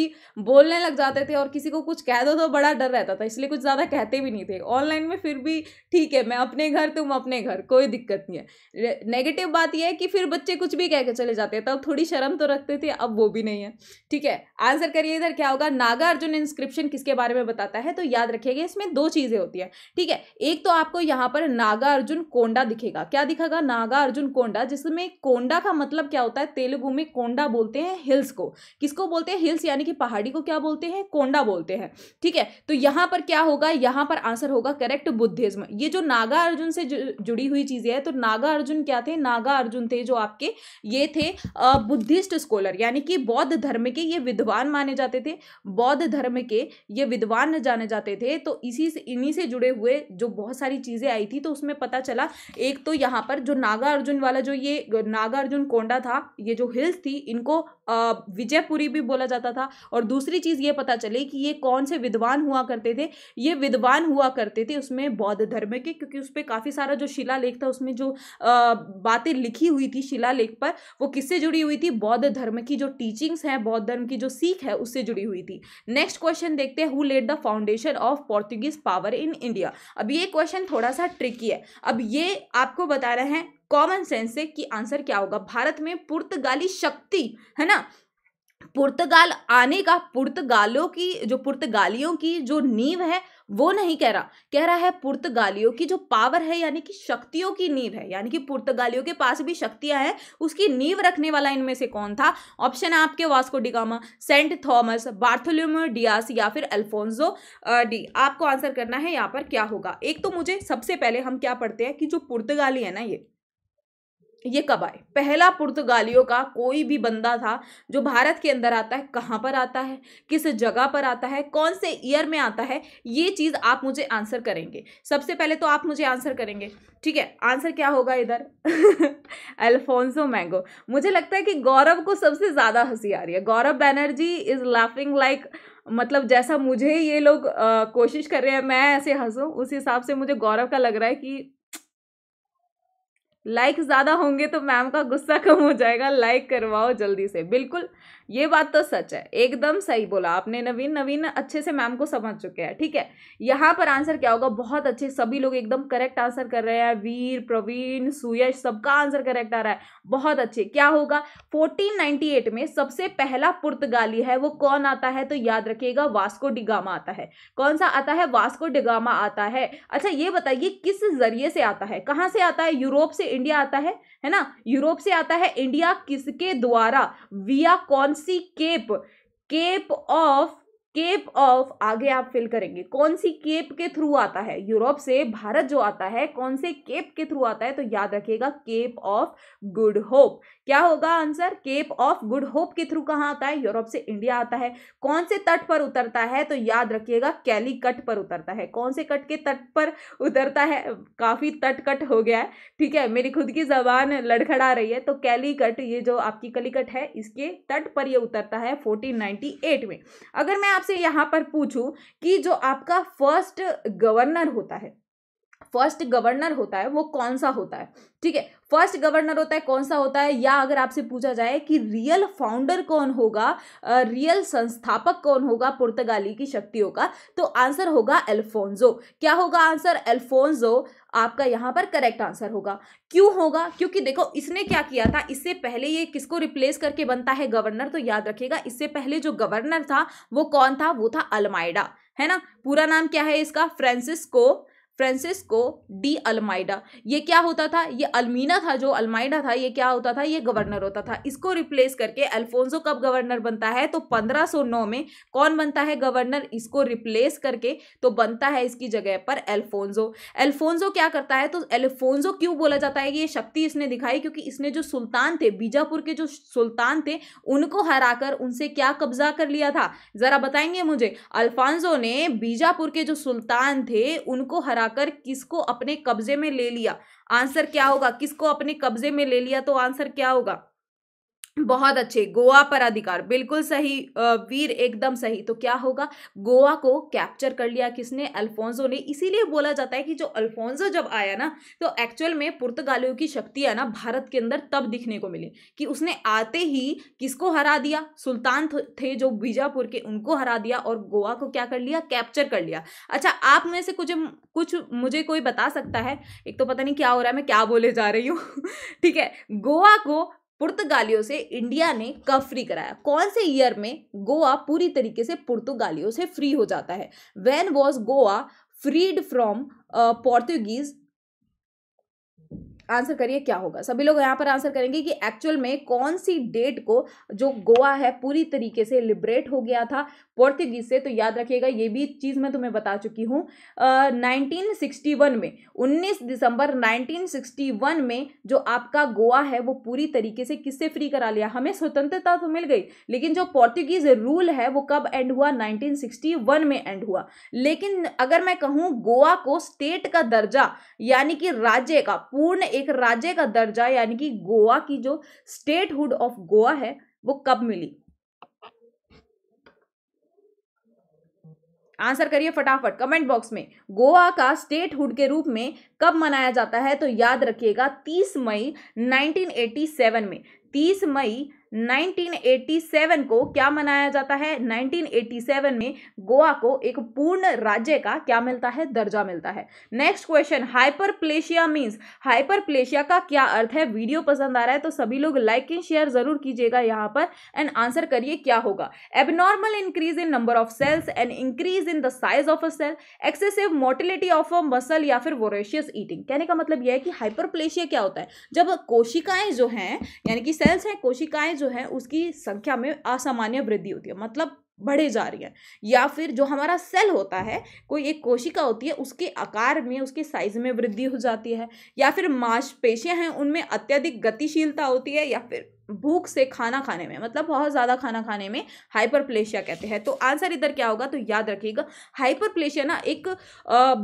बोलने लग जाते थे और किसी को कुछ कह दो तो बड़ा डर रहता था इसलिए कुछ ज़्यादा कहते भी नहीं थे ऑनलाइन में फिर भी ठीक है मैं अपने घर तुम अपने घर कोई दिक्कत नहीं है नेगेटिव बात यह है कि फिर बच्चे कुछ भी कह के चले जाते तब थोड़ी शर्म तो रखते थे अब वो भी नहीं है ठीक है आंसर करिए इधर क्या होगा नागार्जुन इंस्क्रिप्शन किसके बारे में बताता है तो याद रखिएगा इसमें दो चीज़ें होती है ठीक है एक तो आपको यहाँ पर नागार्जुन कोंडा दिखेगा क्या दिखेगा नागा अर्जुन कोंडा जिसमें कोंडा का मतलब क्या होता है तेलुगु में कोंडा बोलते हैं हिल्स को किसको बोलते हैं हिल्स यानी कि पहाड़ी को क्या बोलते हैं कोंडा बोलते हैं ठीक है तो यहां पर क्या होगा यहां पर आंसर होगा करेक्ट बुद्धिज्म ये जो नागा अर्जुन से जुड़ी हुई चीज़ें हैं तो नागा अर्जुन क्या थे नागा अर्जुन थे जो आपके ये थे बुद्धिस्ट स्कॉलर यानी कि बौद्ध धर्म के ये विद्वान माने जाते थे बौद्ध धर्म के ये विद्वान जाने जाते थे तो इसी से इन्हीं से जुड़े हुए जो बहुत सारी चीज़ें आई थी तो उसमें पता चला चला एक तो यहाँ पर जो नागार्जुन वाला जो ये नागार्जुन कोंडा था ये जो हिल्स थी इनको विजयपुरी भी बोला जाता था और दूसरी चीज़ ये पता चले कि ये कौन से विद्वान हुआ करते थे ये विद्वान हुआ करते थे उसमें बौद्ध धर्म के क्योंकि उस पर काफ़ी सारा जो शिलालेख था उसमें जो बातें लिखी हुई थी शिलालेख पर वो किससे जुड़ी हुई थी बौद्ध धर्म की जो टीचिंग्स हैं बौद्ध धर्म की जो सीख है उससे जुड़ी हुई थी नेक्स्ट क्वेश्चन देखते हैं who led the foundation of Portuguese power in India अब ये क्वेश्चन थोड़ा सा ट्रिकी है अब ये आपको बताना है कॉमन सेंस से कि आंसर क्या होगा भारत में पुर्तगाली शक्ति है ना पुर्तगाल आने का पुर्तगालों की जो पुर्तगालियों की जो नींव है वो नहीं कह रहा कह रहा है पुर्तगालियों की जो पावर है यानी कि शक्तियों की नींव है यानी कि पुर्तगालियों के पास भी शक्तियां हैं उसकी नींव रखने वाला इनमें से कौन था ऑप्शन है आपके Vasco da Gama Saint Thomas Bartholomew Dias या फिर अल्फोंसो डी आपको आंसर करना है यहाँ पर क्या होगा एक तो मुझे सबसे पहले हम क्या पढ़ते हैं कि जो पुर्तगाली है ना ये ये कब आए पहला पुर्तगालियों का कोई भी बंदा था जो भारत के अंदर आता है कहाँ पर आता है किस जगह पर आता है कौन से ईयर में आता है ये चीज़ आप मुझे आंसर करेंगे सबसे पहले तो आप मुझे आंसर करेंगे ठीक है आंसर क्या होगा इधर अल्फोंसो मैंगो मुझे लगता है कि गौरव को सबसे ज़्यादा हंसी आ रही है Gaurav Banerjee is laughing like मतलब जैसा मुझे ये लोग आ, कोशिश कर रहे हैं मैं ऐसे हंसूँ उस हिसाब से मुझे गौरव का लग रहा है कि लाइक ज़्यादा होंगे तो मैम का गुस्सा कम हो जाएगा लाइक करवाओ जल्दी से बिल्कुल ये बात तो सच है एकदम सही बोला आपने नवीन नवीन अच्छे से मैम को समझ चुके हैं ठीक है यहाँ पर आंसर क्या होगा बहुत अच्छे सभी लोग एकदम करेक्ट आंसर कर रहे हैं वीर प्रवीण सुयश सबका आंसर करेक्ट आ रहा है बहुत अच्छे क्या होगा 1498 में सबसे पहला पुर्तगाली है वो कौन आता है तो याद रखिएगा वास्को डिगामा आता है कौन सा आता है वास्को डिगामा आता है अच्छा ये बताइए किस जरिए से आता है कहाँ से आता है यूरोप से इंडिया आता है है ना यूरोप से आता है इंडिया किसके द्वारा विया कौन सी cape cape of cape of आगे आप फिल करेंगे कौन सी केप के थ्रू आता है यूरोप से भारत जो आता है कौन से केप के थ्रू आता है तो याद रखिएगा केप ऑफ गुड होप क्या होगा answer cape of good hope के थ्रू कहाँ आता है यूरोप से इंडिया आता है कौन से तट पर उतरता है तो याद रखिएगा कैली कट पर उतरता है कौन से कट के तट पर उतरता है काफी तट कट हो गया है ठीक है मेरी खुद की जबान लड़खड़ा रही है तो कैली कट ये जो आपकी कलीकट है इसके तट पर ये उतरता है फोर्टीन में अगर मैं आप आपसे यहाँ पर पूछूं कि जो आपका फर्स्ट गवर्नर होता है फर्स्ट गवर्नर होता है वो कौन सा होता है ठीक है फर्स्ट गवर्नर होता है कौन सा होता है या अगर आपसे पूछा जाए कि रियल फाउंडर कौन होगा रियल संस्थापक कौन होगा पुर्तगाली की शक्तियों का तो आंसर होगा एल्फोंजो क्या होगा आंसर एल्फोंजो आपका यहां पर करेक्ट आंसर होगा क्यों होगा क्योंकि देखो इसने क्या किया था इससे पहले ये किसको रिप्लेस करके बनता है गवर्नर तो याद रखिएगा इससे पहले जो गवर्नर था वो कौन था वो था अलमाइडा है ना पूरा नाम क्या है इसका फ्रांसिस्को फ्रांसिस्को डी अलमाइडा ये क्या होता था ये अलमीना था जो अलमाइडा था ये क्या होता था ये गवर्नर होता था इसको रिप्लेस करके अल्फोंसो कब गवर्नर बनता है तो 1509 में कौन बनता है गवर्नर इसको रिप्लेस करके तो बनता है इसकी जगह पर अल्फोंसो अल्फोंसो क्या करता है तो अल्फोंसो क्यों बोला जाता है ये शक्ति इसने दिखाई क्योंकि इसने जो सुल्तान थे बीजापुर के जो सुल्तान थे उनको हराकर उनसे क्या कब्जा कर लिया था जरा बताएंगे मुझे अल्फांजो ने बीजापुर के जो सुल्तान थे उनको हरा लगाकर किसको अपने कब्जे में ले लिया आंसर क्या होगा किसको अपने कब्जे में ले लिया तो आंसर क्या होगा बहुत अच्छे गोवा पर अधिकार बिल्कुल सही वीर एकदम सही तो क्या होगा गोवा को कैप्चर कर लिया किसने अल्फोंसो ने इसीलिए बोला जाता है कि जो अल्फोंसो जब आया ना तो एक्चुअल में पुर्तगालियों की शक्ति है ना भारत के अंदर तब दिखने को मिली कि उसने आते ही किसको हरा दिया सुल्तान थे जो बीजापुर के उनको हरा दिया और गोवा को क्या कर लिया कैप्चर कर लिया अच्छा आप में से कुछ कुछ मुझे कोई बता सकता है एक तो पता नहीं क्या हो रहा है मैं क्या बोले जा रही हूँ ठीक है गोवा को पुर्तगालियों से इंडिया ने कब फ्री कराया कौन से ईयर में गोवा पूरी तरीके से पुर्तगालियों से फ्री हो जाता है when was Goa freed from Portuguese answer करिए क्या होगा सभी लोग यहाँ पर आंसर करेंगे कि एक्चुअल में कौन सी डेट को जो गोवा है पूरी तरीके से लिबरेट हो गया था पोर्तुगीज से तो याद रखिएगा ये भी चीज़ मैं तुम्हें बता चुकी हूँ नाइनटीन में उन्नीस दिसंबर नाइनटीन में जो आपका गोवा है वो पूरी तरीके से किससे फ्री करा लिया हमें स्वतंत्रता तो मिल गई लेकिन जो पोर्तुगीज रूल है वो कब एंड हुआ 1961 में एंड हुआ लेकिन अगर मैं कहूँ गोवा को स्टेट का दर्जा यानी कि राज्य का पूर्ण एक राज्य का दर्जा यानी कि गोवा की जो स्टेटहुड ऑफ गोवा है वो कब मिली आंसर करिए फटाफट कमेंट बॉक्स में गोवा का स्टेटहुड के रूप में कब मनाया जाता है तो याद रखिएगा 30 मई 1987 में 30 मई 1987 को क्या मनाया जाता है 1987 में गोवा को एक पूर्ण राज्य का क्या मिलता है दर्जा मिलता है next question hyperplasia hyper hyperplasia का क्या अर्थ है वीडियो पसंद आ रहा है तो सभी लोग लाइक एंड शेयर जरूर कीजिएगा यहाँ पर एंड आंसर करिए क्या होगा abnormal increase in number of cells and increase in the size of a cell excessive motility of a muscle या फिर वोरेशियस ईटिंग कहने का मतलब यह है कि हाइपरप्लेशिया क्या होता है जब कोशिकाएं जो हैं यानी कि सेल्स हैं कोशिकाएं जो है उसकी संख्या में असामान्य वृद्धि होती है मतलब बढ़े जा रही है या फिर जो हमारा सेल होता है कोई एक कोशिका होती है उसके आकार में उसके साइज में वृद्धि हो जाती है या फिर मांसपेशियां हैं उनमें अत्यधिक गतिशीलता होती है या फिर भूख से खाना खाने में मतलब बहुत ज़्यादा खाना खाने में हाइपरप्लेशिया कहते हैं तो आंसर इधर क्या होगा तो याद रखिएगा हाइपरप्लेशिया ना एक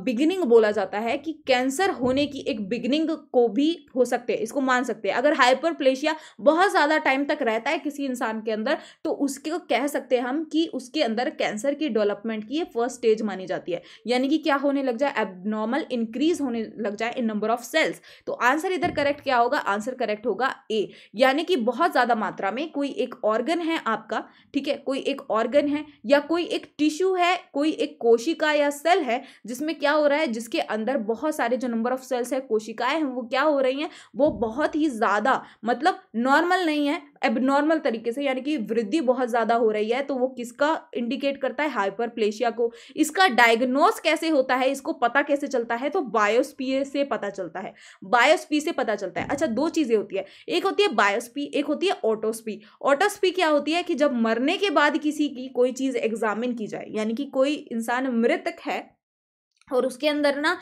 बिगिनिंग बोला जाता है कि कैंसर होने की एक बिगिनिंग को भी हो सकते हैं इसको मान सकते हैं अगर हाइपरप्लेशिया बहुत ज़्यादा टाइम तक रहता है किसी इंसान के अंदर तो उसके कह सकते हैं हम कि उसके अंदर कैंसर की डेवलपमेंट की ये फर्स्ट स्टेज मानी जाती है यानी कि क्या होने लग जाए एबनॉर्मल इंक्रीज होने लग जाए इन नंबर ऑफ सेल्स तो आंसर इधर करेक्ट क्या होगा आंसर करेक्ट होगा ए यानी कि बहुत ज़्यादा मात्रा में कोई एक ऑर्गन है आपका ठीक है कोई एक ऑर्गन है या कोई एक टिश्यू है कोई एक कोशिका या सेल है जिसमें क्या हो रहा है जिसके अंदर बहुत सारे जो नंबर ऑफ सेल्स है कोशिकाएं हैं वो क्या हो रही हैं वो बहुत ही ज़्यादा मतलब नॉर्मल नहीं है एबनॉर्मल तरीके से यानी कि वृद्धि बहुत ज़्यादा हो रही है तो वो किसका इंडिकेट करता है हाइपर को इसका डायग्नोस कैसे होता है इसको पता कैसे चलता है तो बायोस्पी से पता चलता है बायोस्पी से पता चलता है अच्छा दो चीज़ें होती है एक होती है बायोस्पी एक होती है ऑटोस्पी ऑटोस्पी क्या होती है कि जब मरने के बाद किसी की कोई चीज़ एग्जामिन की जाए यानी कि कोई इंसान मृतक है और उसके अंदर ना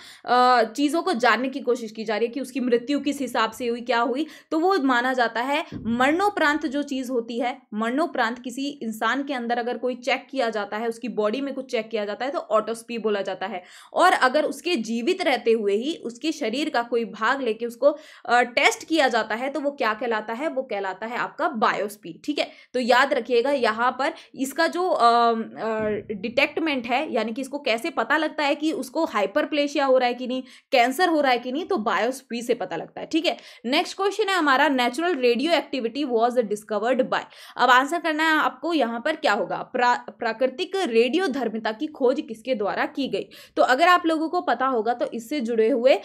चीज़ों को जानने की कोशिश की जा रही है कि उसकी मृत्यु किस हिसाब से हुई क्या हुई तो वो माना जाता है मरणोपरांत जो चीज़ होती है मरणोपरांत किसी इंसान के अंदर अगर कोई चेक किया जाता है उसकी बॉडी में कुछ चेक किया जाता है तो ऑटोस्पी बोला जाता है और अगर उसके जीवित रहते हुए ही उसके शरीर का कोई भाग लेके उसको टेस्ट किया जाता है तो वो क्या कहलाता है वो कहलाता है आपका बायोस्पी ठीक है तो याद रखिएगा यहाँ पर इसका जो डिटेक्टमेंट है यानी कि इसको कैसे पता लगता है कि उसको को हाइपरप्लेशिया हो रहा है कि नहीं कैंसर हो रहा है कि नहीं तो बायोस्पी से पता लगता है ठीक है नेक्स्ट क्वेश्चन है हमारा natural radioactivity was discovered by अब आंसर करना है आपको यहाँ पर क्या होगा प्रा, प्राकृतिक रेडियो धर्मिता की खोज किसके द्वारा की गई तो अगर आप लोगों को पता होगा तो इससे जुड़े हुए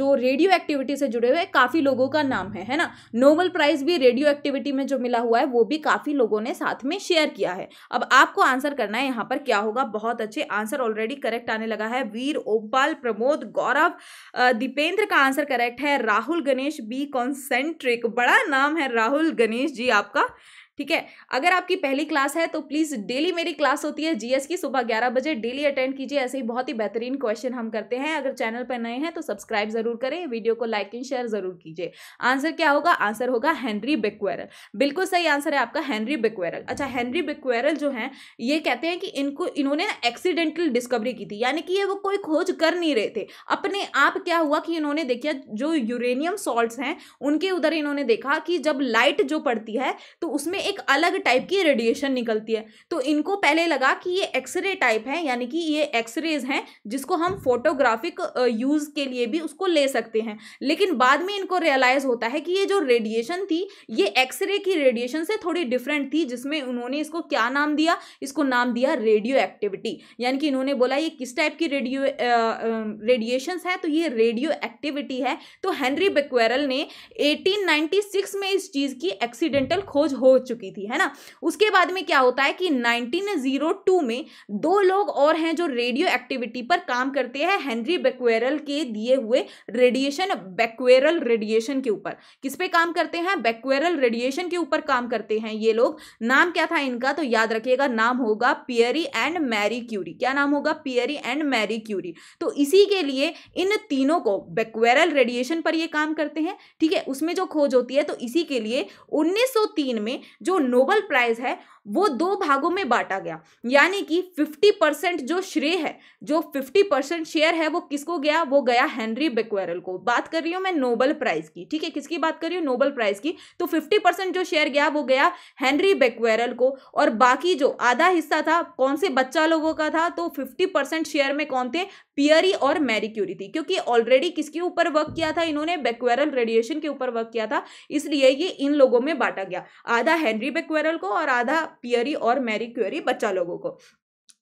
जो रेडियो एक्टिविटी से जुड़े हुए काफ़ी लोगों का नाम है है ना नोबल प्राइज भी रेडियो एक्टिविटी में जो मिला हुआ है वो भी काफ़ी लोगों ने साथ में शेयर किया है अब आपको आंसर करना है यहाँ पर क्या होगा बहुत अच्छे आंसर ऑलरेडी करेक्ट आने लगा है है वीर ओमपाल प्रमोद गौरव दीपेंद्र का आंसर करेक्ट है राहुल गणेश बी कॉन्सेंट्रिक बड़ा नाम है राहुल गणेश जी आपका ठीक है अगर आपकी पहली क्लास है तो प्लीज़ डेली मेरी क्लास होती है जीएस की सुबह ग्यारह बजे डेली अटेंड कीजिए ऐसे ही बहुत ही बेहतरीन क्वेश्चन हम करते हैं अगर चैनल पर नए हैं तो सब्सक्राइब जरूर करें वीडियो को लाइक एंड शेयर जरूर कीजिए आंसर क्या होगा आंसर होगा हेनरी बेक्वेरल बिल्कुल सही आंसर है आपका हेनरी बेक्वेरल अच्छा हेनरी बेक्वेरल जो है ये कहते हैं कि इनको इन्होंने एक्सीडेंटल डिस्कवरी की थी यानी कि ये वो कोई खोज कर नहीं रहे थे अपने आप क्या हुआ कि इन्होंने देखा जो यूरेनियम सॉल्ट हैं उनके उधर इन्होंने देखा कि जब लाइट जो पड़ती है तो उसमें एक अलग टाइप की रेडिएशन निकलती है तो इनको पहले लगा कि ये एक्सरे टाइप है यानी कि ये एक्सरेज हैं जिसको हम फोटोग्राफिक यूज़ के लिए भी उसको ले सकते हैं लेकिन बाद में इनको रियलाइज़ होता है कि ये जो रेडिएशन थी ये एक्सरे की रेडिएशन से थोड़ी डिफरेंट थी जिसमें उन्होंने इसको क्या नाम दिया इसको नाम दिया रेडियो एक्टिविटी यानी कि इन्होंने बोला ये किस टाइप की रेडियो तो रेडिएशन है तो ये रेडियो एक्टिविटी है तो हेनरी बेक्वेरल ने एटीन में इस चीज़ की एक्सीडेंटल खोज हो चुकी चुकी थी है ना उसके बाद में क्या होता है कि 1902 में दो लोग और हैं जो रेडियो एक्टिविटी पर काम करते हैं हेनरी बेक्वेरल के दिए हुए रेडिएशन बेक्वेरल रेडिएशन के ऊपर किस पे काम करते हैं बेक्वेरल रेडिएशन के ऊपर काम करते हैं ये लोग नाम क्या था इनका तो याद रखिएगा नाम होगा पियरी एंड मैरी क्यूरी क्या नाम होगा पियरी एंड मैरी क्यूरी तो इसी के लिए इन तीनों को बेक्वेरल रेडिएशन पर ये काम करते हैं ठीक है उसमें जो खोज होती है तो इसी के लिए 1903 में जो नोबल प्राइज है वो दो भागों में बांटा गया यानी कि 50 परसेंट जो श्रेय है जो 50 परसेंट शेयर है वो किसको गया वो गया हेनरी बेक्वेरल को बात कर रही हूँ मैं नोबल प्राइज की ठीक है किसकी बात कर रही हूँ नोबल प्राइज की तो फिफ्टी परसेंट जो शेयर गया वो गया हेनरी बेक्वेरल को और बाकी जो आधा हिस्सा था कौन से बच्चा लोगों का था तो फिफ्टी परसेंट शेयर में कौन थे पियरी और मैरी क्यूरी थी क्योंकि ऑलरेडी किसके ऊपर वर्क किया था इन्होंने बेक्वेरल रेडिएशन के ऊपर वर्क किया था इसलिए ये इन लोगों में बांटा गया आधा हेनरी बेक्वेरल को और आधा पियरी और मैरी क्यूरी बच्चा लोगों को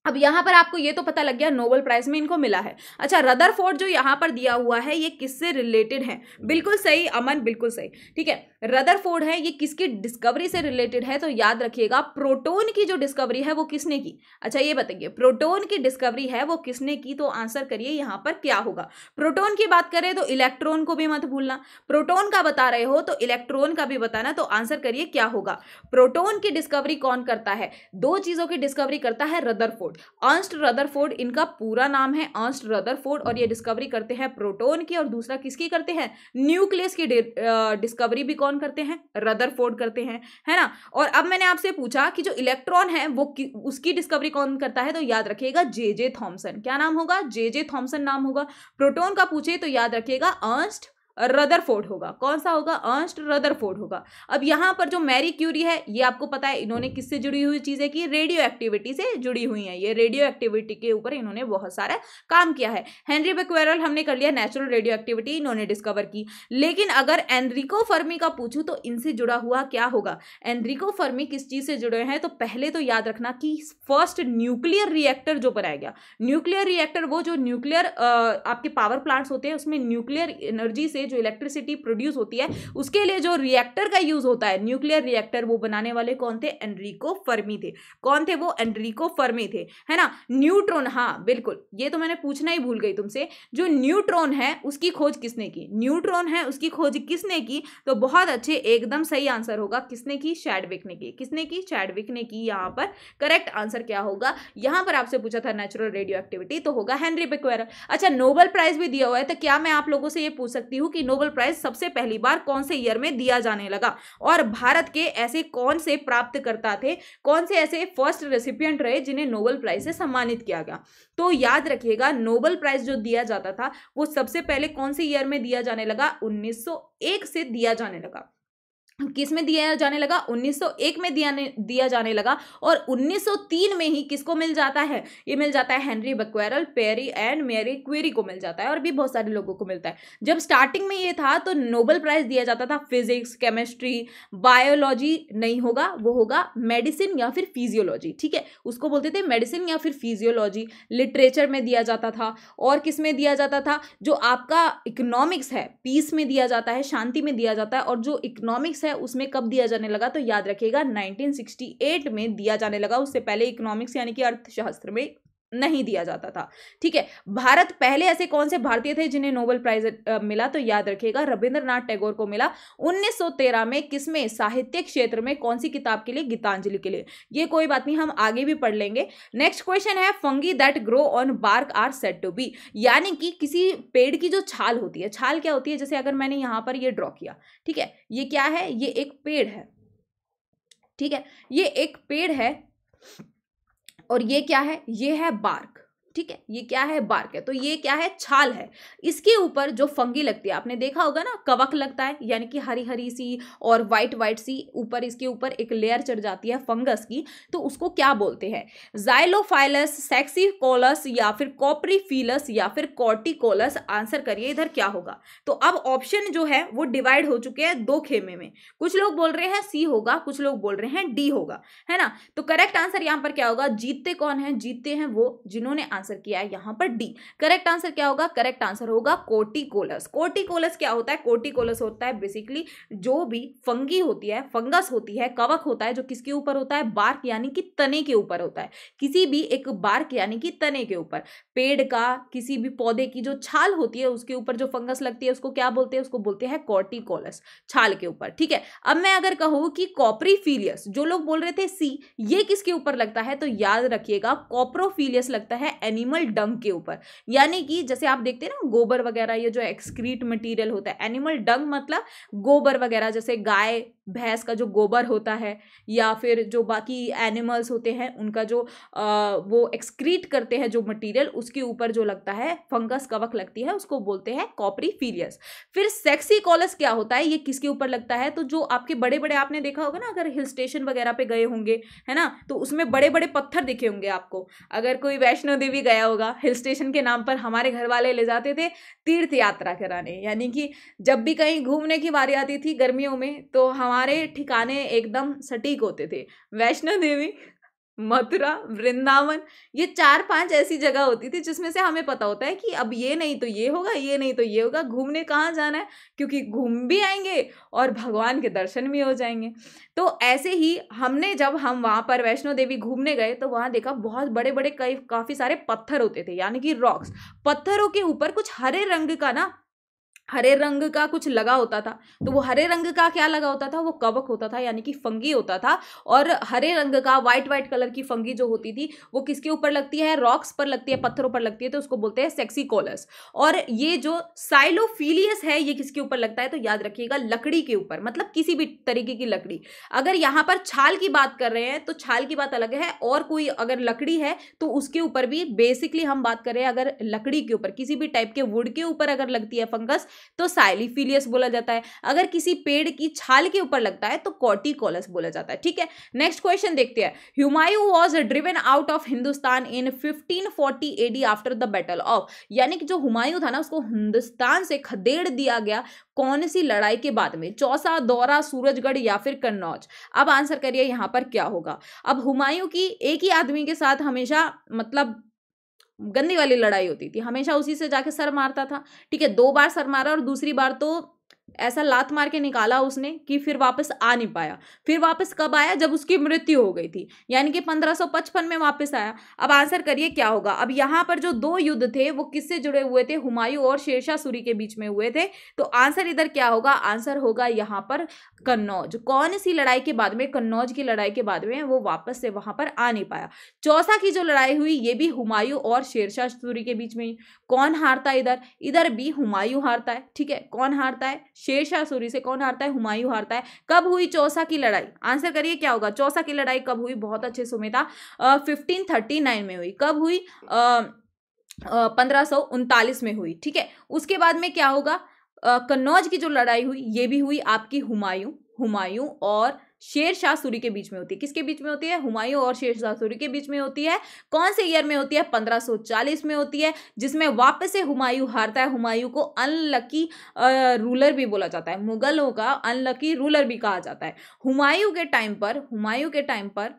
अब यहाँ पर आपको ये तो पता लग गया नोबल प्राइज में इनको मिला है अच्छा रदर फोर्ड जो यहाँ पर दिया हुआ है ये किससे रिलेटेड है बिल्कुल सही अमन बिल्कुल सही ठीक है रदर फोर्ड है ये किसकी डिस्कवरी से रिलेटेड है तो याद रखिएगा प्रोटोन की जो डिस्कवरी है वो किसने की अच्छा ये बताइए प्रोटोन की डिस्कवरी है वो किसने की तो आंसर करिए यहाँ पर क्या होगा प्रोटोन की बात करें तो इलेक्ट्रॉन को भी मत भूलना प्रोटोन का बता रहे हो तो इलेक्ट्रॉन का भी बताना तो आंसर करिए क्या होगा प्रोटोन की डिस्कवरी कौन करता है दो चीजों की डिस्कवरी करता है रदर फोर्ड अर्स्ट रदरफोर्ड इनका पूरा नाम है अर्स्ट रदरफोर्ड और ये डिस्कवरी करते हैं प्रोटोन की और दूसरा किसकी करते हैं न्यूक्लियस की डिस्कवरी भी कौन करते हैं रदरफोर्ड करते हैं है ना और अब मैंने आपसे पूछा कि जो इलेक्ट्रॉन है वो उसकी डिस्कवरी कौन करता है तो याद रखिएगा जे जे थॉम्सन क्या नाम होगा जे जे थॉम्सन नाम होगा प्रोटोन का पूछे तो याद रखिएगा अर्स्ट रदरफोर्ड होगा कौन सा होगा अर्स्ट रदरफोर्ड होगा अब यहाँ पर जो मैरी क्यूरी है ये आपको पता है इन्होंने किससे जुड़ी हुई चीज़ें की रेडियो एक्टिविटी से जुड़ी हुई हैं ये रेडियो एक्टिविटी के ऊपर इन्होंने बहुत सारा काम किया है हेनरी बेक्वेरल हमने कर लिया नेचुरल रेडियो एक्टिविटी इन्होंने डिस्कवर की लेकिन अगर एनरिको फर्मी का पूछूँ तो इनसे जुड़ा हुआ क्या होगा एनरिको फर्मी किस चीज़ से जुड़े हैं तो पहले तो याद रखना कि फर्स्ट न्यूक्लियर रिएक्टर जो बनाया गया न्यूक्लियर रिएक्टर वो जो न्यूक्लियर आपके पावर प्लांट्स होते हैं उसमें न्यूक्लियर एनर्जी से जो इलेक्ट्रिसिटी प्रोड्यूस होती है उसके लिए जो रिएक्टर का यूज़ होता है न्यूक्लियर रिएक्टर वो बनाने वाले कौन थे एनरिको फर्मी थे कौन थे वो एनरिको फर्मी थे है ना न्यूट्रॉन हाँ बिल्कुल ये तो मैंने पूछना ही भूल गई तुमसे जो न्यूट्रॉन है उसकी खोज किसने की न्यूट्रॉन है उसकी खोज किसने की तो बहुत अच्छे एकदम सही आंसर होगा किसने की शैडविक ने की किसने की शैडविक ने की यहाँ पर करेक्ट आंसर क्या होगा यहाँ पर आपसे पूछा था नेचुरल रेडियो एक्टिविटी तो होगा हेनरी बिक्वेर अच्छा नोबल प्राइज भी दिया हुआ है तो क्या मैं आप लोगों से ये पूछ सकती हूँ कि नोबेल प्राइज सबसे पहली बार कौन से ईयर में दिया जाने लगा और भारत के ऐसे कौन से प्राप्तकर्ता थे कौन से ऐसे फर्स्ट रेसिपियंट रहे जिन्हें नोबेल प्राइज से सम्मानित किया गया तो याद रखिएगा नोबल प्राइज जो दिया जाता था वो सबसे पहले कौन से ईयर में दिया जाने लगा 1901 से दिया जाने लगा किस में दिया जाने लगा 1901 में दिया दिया जाने लगा और 1903 में ही किसको मिल जाता है ये मिल जाता है Henri Becquerel Pierre and Marie Curie को मिल जाता है और भी बहुत सारे लोगों को मिलता है जब स्टार्टिंग में ये था तो नोबल प्राइज दिया जाता था फिजिक्स केमिस्ट्री बायोलॉजी नहीं होगा वो होगा मेडिसिन या फिर फिजियोलॉजी ठीक है उसको बोलते थे मेडिसिन या फिर फिजियोलॉजी लिटरेचर में दिया जाता था और किस में दिया जाता था जो आपका इकोनॉमिक्स है पीस में दिया जाता है शांति में दिया जाता है और जो इकोनॉमिक्स है है उसमें कब दिया जाने लगा तो याद रखिएगा 1968 में दिया जाने लगा उससे पहले इकोनॉमिक्स यानी कि अर्थशास्त्र में नहीं दिया जाता था ठीक है भारत पहले ऐसे कौन से भारतीय थे जिन्हें नोबेल प्राइज मिला तो याद रखिएगा रविंद्रनाथ टैगोर को मिला 1913 में किसमें साहित्य क्षेत्र में कौन सी किताब के लिए गीतांजलि के लिए ये कोई बात नहीं हम आगे भी पढ़ लेंगे नेक्स्ट क्वेश्चन है fungi that grow on bark are set to be यानी कि किसी पेड़ की जो छाल होती है छाल क्या होती है जैसे अगर मैंने यहाँ पर ये ड्रॉ किया ठीक है ये क्या है ये एक पेड़ है ठीक है ये एक पेड़ है और ये क्या है ये है बार्क ठीक है ये क्या है बार्क है तो ये क्या है छाल है इसके ऊपर जो फंगी लगती है आपने देखा होगा ना कवक लगता है यानी कि हरी हरी सी और वाइट वाइट सी ऊपर इसके ऊपर एक लेयर चढ़ जाती है फंगस की तो उसको क्या बोलते हैं जाइलोफाइलस सेक्सिकोलस या फिर कॉपरीफिलस या फिर कॉर्टिकोलस आंसर करिए इधर क्या होगा तो अब ऑप्शन जो है वो डिवाइड हो चुके हैं दो खेमे में कुछ लोग बोल रहे हैं सी होगा कुछ लोग बोल रहे हैं डी होगा है ना तो करेक्ट आंसर यहाँ पर क्या होगा जीतते कौन है जीतते हैं वो जिन्होंने आंसर किया है यहां पर डी करेक्ट आंसर क्या होगा करेक्ट आंसर होगा कोर्टिकोलस कोर्टिकोलस क्या होता है कोर्टिकोलस होता है बेसिकली जो भी फंगी होती है फंगस होती है कवक होता है जो किसके ऊपर होता है बार्क यानी कि तने के ऊपर होता है किसी भी एक बार्क यानी कि तने के ऊपर पेड़ का किसी भी पौधे की जो छाल होती है उसके ऊपर जो फंगस लगती है उसको क्या बोलते हैं उसको बोलते हैं कोर्टिकोलस छाल के ऊपर ठीक है अब मैं अगर कहूँ कि कॉपरीफीलियस जो लोग बोल रहे थे सी ये किसके ऊपर लगता है तो याद रखिएगा कॉप्रोफीलियस लगता है एनिमल डंग के ऊपर यानी कि जैसे आप देखते हैं ना गोबर वगैरह ये जो एक्सक्रीट मटीरियल होता है एनिमल डंग मतलब गोबर वगैरह जैसे गाय भैंस का जो गोबर होता है या फिर जो बाकी एनिमल्स होते हैं उनका जो आ, वो एक्सक्रीट करते हैं जो मटेरियल उसके ऊपर जो लगता है फंगस कवक लगती है उसको बोलते हैं कॉपरी फीलियस फिर सेक्सी कॉलस क्या होता है ये किसके ऊपर लगता है तो जो आपके बड़े बड़े आपने देखा होगा ना अगर हिल स्टेशन वगैरह पे गए होंगे है ना तो उसमें बड़े बड़े पत्थर दिखे होंगे आपको अगर कोई वैष्णो देवी गया होगा हिल स्टेशन के नाम पर हमारे घर वाले ले जाते थे तीर्थ यात्रा कराने यानी कि जब भी कहीं घूमने की बारी आती थी गर्मियों में तो हमारे हमारे ठिकाने एकदम सटीक होते थे वैष्णो देवी मथुरा वृंदावन ये चार पांच ऐसी जगह होती थी जिसमें से हमें पता होता है कि अब ये नहीं तो ये होगा ये नहीं तो ये होगा घूमने कहाँ जाना है क्योंकि घूम भी आएंगे और भगवान के दर्शन भी हो जाएंगे तो ऐसे ही हमने जब हम वहाँ पर वैष्णो देवी घूमने गए तो वहाँ देखा बहुत बड़े बड़े कई काफ़ी सारे पत्थर होते थे यानी कि रॉक्स पत्थरों के ऊपर कुछ हरे रंग का ना हरे रंग का कुछ लगा होता था तो वो हरे रंग का क्या लगा होता था वो कवक होता था यानी कि फंगी होता था और हरे रंग का वाइट वाइट कलर की फंगी जो होती थी वो किसके ऊपर लगती है रॉक्स पर लगती है पत्थरों पर लगती है तो उसको बोलते हैं सेक्सी और ये जो साइलोफीलियस है ये किसके ऊपर लगता है तो याद रखिएगा लकड़ी के ऊपर मतलब किसी भी तरीके की लकड़ी अगर यहाँ पर छाल की बात कर रहे हैं तो छाल की बात अलग है और कोई अगर लकड़ी है तो उसके ऊपर भी बेसिकली हम बात कर रहे हैं अगर लकड़ी के ऊपर किसी भी टाइप के वुड के ऊपर अगर लगती है फंगस तो साइलीफिलियस बोला जाता है अगर किसी पेड़ की छाल के ऊपर लगता है तो कॉर्टिकोलस बोला जाता है ठीक है नेक्स्ट क्वेश्चन देखते हैं Humayun was driven out of Hindustan in 1540 AD after the battle of यानी कि जो हुमायूं था ना उसको हिंदुस्तान से खदेड़ दिया गया कौन सी लड़ाई के बाद में चौसा दौरा सूरजगढ़ या फिर कन्नौज अब आंसर करिए यहाँ पर क्या होगा अब हुमायूं की एक ही आदमी के साथ हमेशा मतलब गंदी वाली लड़ाई होती थी हमेशा उसी से जाके सर मारता था ठीक है दो बार सर मारा और दूसरी बार तो ऐसा लात मार के निकाला उसने कि फिर वापस आ नहीं पाया फिर वापस कब आया जब उसकी मृत्यु हो गई थी यानी कि 1555 में वापस आया अब आंसर करिए क्या होगा अब यहाँ पर जो दो युद्ध थे वो किससे जुड़े हुए थे हुमायूं और शेरशाह सूरी के बीच में हुए थे तो आंसर इधर क्या होगा आंसर होगा यहाँ पर कन्नौज कौन सी लड़ाई के बाद में कन्नौज की लड़ाई के बाद में वो वापस से वहां पर आ नहीं पाया चौसा की जो लड़ाई हुई ये भी हुमायूं और शेरशाह सूरी के बीच में कौन हारता इधर इधर भी हुमायूं हारता है ठीक है कौन हारता है सूरी से कौन हारता है हुमायूं हारता है कब हुई चौसा की लड़ाई आंसर करिए क्या होगा चौसा की लड़ाई कब हुई बहुत अच्छे सुमिता फिफ्टीन थर्टी नाइन में हुई कब हुई पंद्रह सौ उनतालीस में हुई ठीक है उसके बाद में क्या होगा कन्नौज की जो लड़ाई हुई ये भी हुई आपकी हुमायूं हुमायूं और शेर शाह सूरी के बीच में होती है किसके बीच में होती है हुमायूं और शेर शाह सूरी के बीच में होती है कौन से ईयर में होती है 1540 में होती है जिसमें वापस से हुमायूं हारता है हुमायूं को अनलकी रूलर भी बोला जाता है मुगलों का अनलकी रूलर भी कहा जाता है हुमायूं के टाइम पर हुमायूं के टाइम पर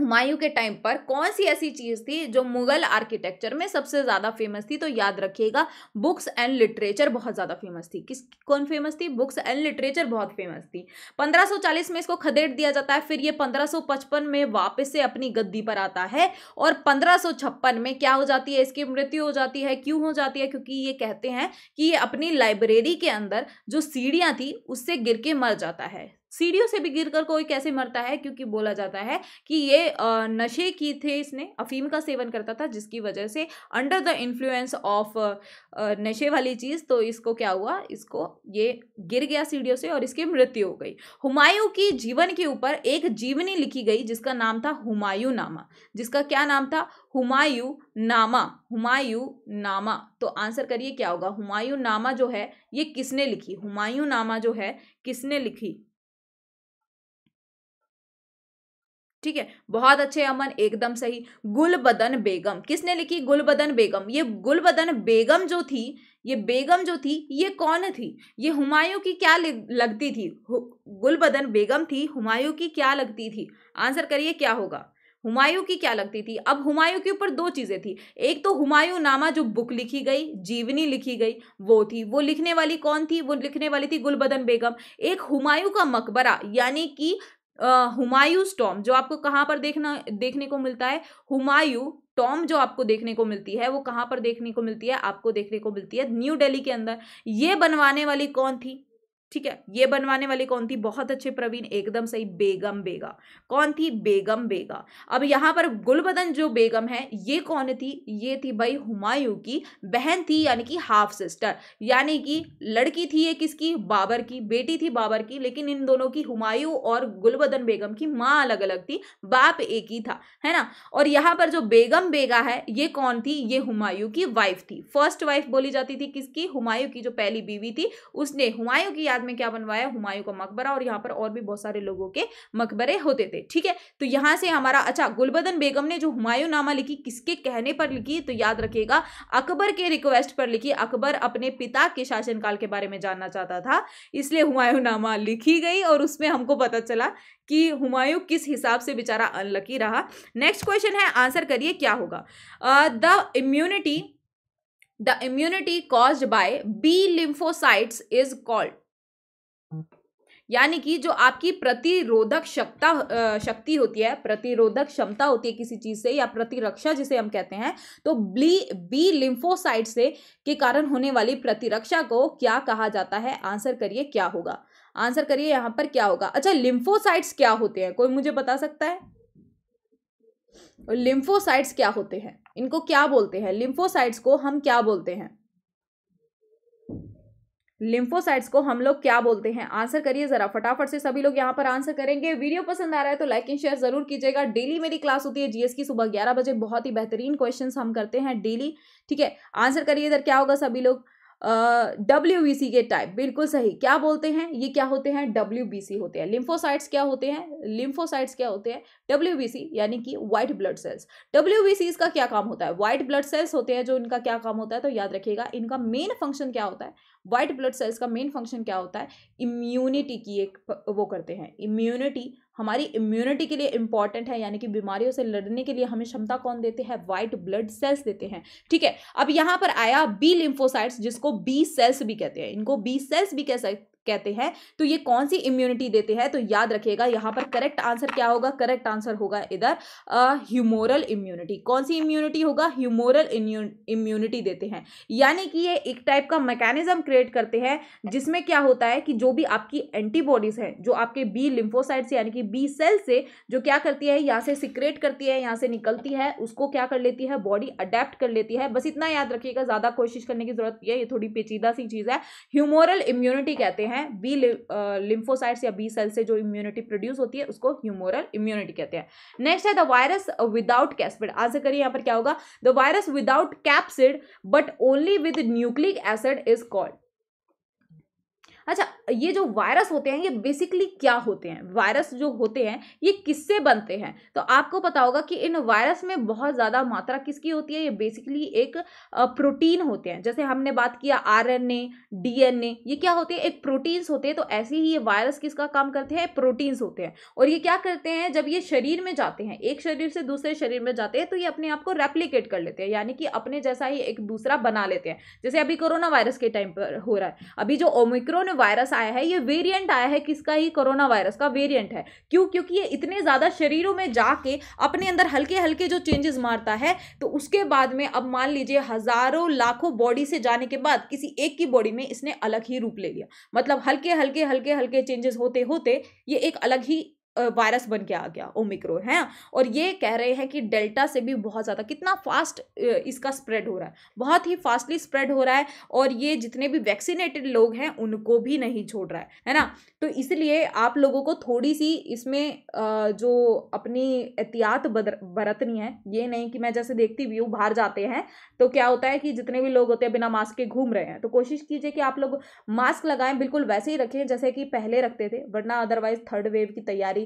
हुमायूं के टाइम पर कौन सी ऐसी चीज़ थी जो मुगल आर्किटेक्चर में सबसे ज़्यादा फेमस थी तो याद रखिएगा बुक्स एंड लिटरेचर बहुत ज़्यादा फेमस थी किस कौन फेमस थी बुक्स एंड लिटरेचर बहुत फेमस थी 1540 में इसको खदेड़ दिया जाता है फिर ये 1555 में वापस से अपनी गद्दी पर आता है और पंद्रह में क्या हो जाती है इसकी मृत्यु हो जाती है क्यों हो जाती है क्योंकि ये कहते हैं कि ये अपनी लाइब्रेरी के अंदर जो सीढ़ियाँ थी उससे गिर के मर जाता है सीढ़ियों से भी गिरकर कोई कैसे मरता है क्योंकि बोला जाता है कि ये नशे की थे इसने अफीम का सेवन करता था जिसकी वजह से अंडर द इन्फ्लुएंस ऑफ नशे वाली चीज़ तो इसको क्या हुआ इसको ये गिर गया सीढ़ियों से और इसकी मृत्यु हो गई हुमायूं की जीवन के ऊपर एक जीवनी लिखी गई जिसका नाम था हुमायूं नामा जिसका क्या नाम था हुमायूं नामा हुमायूं नामा तो आंसर करिए क्या होगा हुमायूं नामा जो है ये किसने लिखी हुमायूं नामा जो है किसने लिखी ठीक है बहुत अच्छे अमन एकदम सही गुलबदन बेगम किसने लिखी गुलबदन बेगम ये गुलबदन बेगम जो थी ये बेगम जो थी ये कौन थी ये हुमायूं की क्या लगती थी गुलबदन बेगम थी हुमायूं की क्या लगती थी आंसर करिए क्या होगा हुमायूं की क्या लगती थी अब हुमायूं के ऊपर दो चीज़ें थी एक तो हुमायूं नामा जो बुक लिखी गई जीवनी लिखी गई वो थी वो लिखने वाली कौन थी वो लिखने वाली थी गुलबदन बेगम एक हुमायूं का मकबरा यानी कि हुमायूं स्टॉम जो आपको कहाँ पर देखना देखने को मिलता है हुमायूं टॉम जो आपको देखने को मिलती है वो कहाँ पर देखने को मिलती है आपको देखने को मिलती है न्यू दिल्ली के अंदर ये बनवाने वाली कौन थी ठीक है ये बनवाने वाली कौन थी बहुत अच्छे प्रवीण एकदम सही बेगम बेगा कौन थी बेगम बेगा अब यहाँ पर गुलबदन जो बेगम है ये कौन थी ये थी भाई हुमायूं की बहन थी यानी कि हाफ सिस्टर यानी कि लड़की थी ये किसकी बाबर की बेटी थी बाबर की लेकिन इन दोनों की हुमायूं और गुलबदन बेगम की माँ अलग अलग थी बाप एक ही था है ना और यहाँ पर जो बेगम बेगा है ये कौन थी ये हुमायूं की वाइफ थी फर्स्ट वाइफ बोली जाती थी किसकी हुमायूं की जो पहली बीवी थी उसने हुमायूं की बाद में क्या बनवाया हुमायूं का मकबरा और यहाँ पर और भी बहुत सारे लोगों के मकबरे होते थे ठीक है तो यहाँ से हमारा अच्छा गुलबदन बेगम ने जो हुमायूं नामा लिखी किसके कहने पर लिखी तो याद रखिएगा अकबर के रिक्वेस्ट पर लिखी अकबर अपने पिता के शासनकाल के बारे में जानना चाहता था इसलिए हुमायूं नामा लिखी गई और उसमें हमको पता चला कि हुमायूं किस हिसाब से बेचारा अनलकी रहा नेक्स्ट क्वेश्चन है आंसर करिए क्या होगा the immunity the immunity caused by B lymphocytes is called यानी कि जो आपकी प्रतिरोधक शक्ता शक्ति होती है प्रतिरोधक क्षमता होती है किसी चीज़ से या प्रतिरक्षा जिसे हम कहते हैं तो ब्ली बी लिम्फोसाइड से के कारण होने वाली प्रतिरक्षा को क्या कहा जाता है आंसर करिए क्या होगा आंसर करिए यहाँ पर क्या होगा अच्छा लिम्फोसाइड्स क्या होते हैं कोई मुझे बता सकता है लिम्फोसाइड्स क्या होते हैं इनको क्या बोलते हैं लिम्फोसाइड्स को हम क्या बोलते हैं लिम्फोसाइट्स को हम लोग क्या बोलते हैं आंसर करिए जरा फटाफट से सभी लोग यहाँ पर आंसर करेंगे वीडियो पसंद आ रहा है तो लाइक एंड शेयर जरूर कीजिएगा डेली मेरी क्लास होती है जीएस की सुबह ग्यारह बजे बहुत ही बेहतरीन क्वेश्चन हम करते हैं डेली ठीक है आंसर करिए इधर क्या होगा सभी लोग डब्ल्यू uh, के टाइप बिल्कुल सही क्या बोलते हैं ये क्या होते हैं डब्ल्यू होते हैं लिम्फोसाइट्स क्या होते हैं लिम्फोसाइट्स क्या होते हैं डब्ल्यू यानी कि व्हाइट ब्लड सेल्स डब्ल्यू का क्या काम होता है व्हाइट ब्लड सेल्स होते हैं जो इनका क्या काम होता है तो याद रखिएगा इनका मेन फंक्शन क्या होता है व्हाइट ब्लड सेल्स का मेन फंक्शन क्या होता है इम्यूनिटी की एक वो करते हैं इम्यूनिटी हमारी इम्यूनिटी के लिए इंपॉर्टेंट है यानी कि बीमारियों से लड़ने के लिए हमें क्षमता कौन देते हैं व्हाइट ब्लड सेल्स देते हैं ठीक है अब यहाँ पर आया बी लिम्फोसाइट्स जिसको बी सेल्स भी कहते हैं इनको बी सेल्स भी कह सकते कहते हैं तो ये कौन सी इम्यूनिटी देते हैं तो याद रखिएगा यहाँ पर करेक्ट आंसर क्या होगा करेक्ट आंसर होगा इधर ह्यूमोरल इम्यूनिटी कौन सी इम्यूनिटी होगा ह्यूमोरल इम्यूनिटी देते हैं यानी कि ये एक टाइप का मैकेनिज्म क्रिएट करते हैं जिसमें क्या होता है कि जो भी आपकी एंटीबॉडीज़ हैं जो आपके बी लिम्फोसाइड से यानी कि बी सेल से जो क्या करती है यहाँ से सिक्रेट करती है यहाँ से निकलती है उसको क्या कर लेती है बॉडी अडेप्ट कर लेती है बस इतना याद रखिएगा ज़्यादा कोशिश करने की जरूरत है ये थोड़ी पेचीदा सी चीज़ है ह्यूमोरल इम्यूनिटी कहते हैं है बी लिम्फोसाइट्स या बी सेल से जो इम्यूनिटी प्रोड्यूस होती है उसको ह्यूमोरल इम्यूनिटी कहते हैं नेक्स्ट है the virus without capsid answer करिए यहाँ पर क्या होगा the virus without capsid but only with nucleic acid is called अच्छा ये जो वायरस होते हैं ये बेसिकली क्या होते हैं वायरस जो होते हैं ये किससे बनते हैं तो आपको पता होगा कि इन वायरस में बहुत ज़्यादा मात्रा किसकी होती है ये बेसिकली एक प्रोटीन होते हैं जैसे हमने बात किया आर एन ये क्या होते हैं एक प्रोटीन्स होते हैं तो ऐसे ही ये वायरस किसका काम करते हैं प्रोटीन्स होते हैं और ये क्या करते हैं जब ये शरीर में जाते हैं एक शरीर से दूसरे शरीर में जाते हैं तो ये अपने आप को रेप्लीकेट कर लेते हैं यानी कि अपने जैसा ही एक दूसरा बना लेते हैं जैसे अभी कोरोना वायरस के टाइम पर हो रहा है अभी जो ओमिक्रोन वायरस आया है ये वेरिएंट आया है किसका ही कोरोना वायरस का वेरिएंट है क्यों क्योंकि ये इतने ज़्यादा शरीरों में जाके अपने अंदर हल्के हल्के जो चेंजेस मारता है तो उसके बाद में अब मान लीजिए हज़ारों लाखों बॉडी से जाने के बाद किसी एक की बॉडी में इसने अलग ही रूप ले लिया मतलब हल्के हल्के हल्के हल्के चेंजेस होते होते ये एक अलग ही वायरस बन के आ गया ओमिक्रोन है और ये कह रहे हैं कि डेल्टा से भी बहुत ज़्यादा कितना फास्ट इसका स्प्रेड हो रहा है बहुत ही फास्टली स्प्रेड हो रहा है और ये जितने भी वैक्सीनेटेड लोग हैं उनको भी नहीं छोड़ रहा है है ना तो इसलिए आप लोगों को थोड़ी सी इसमें जो अपनी एहतियात बरतनी है ये नहीं कि मैं जैसे देखती भी हूँ बाहर जाते हैं तो क्या होता है कि जितने भी लोग होते हैं बिना मास्क के घूम रहे हैं तो कोशिश कीजिए कि आप लोग मास्क लगाएं बिल्कुल वैसे ही रखें जैसे कि पहले रखते थे वरना अदरवाइज थर्ड वेव की तैयारी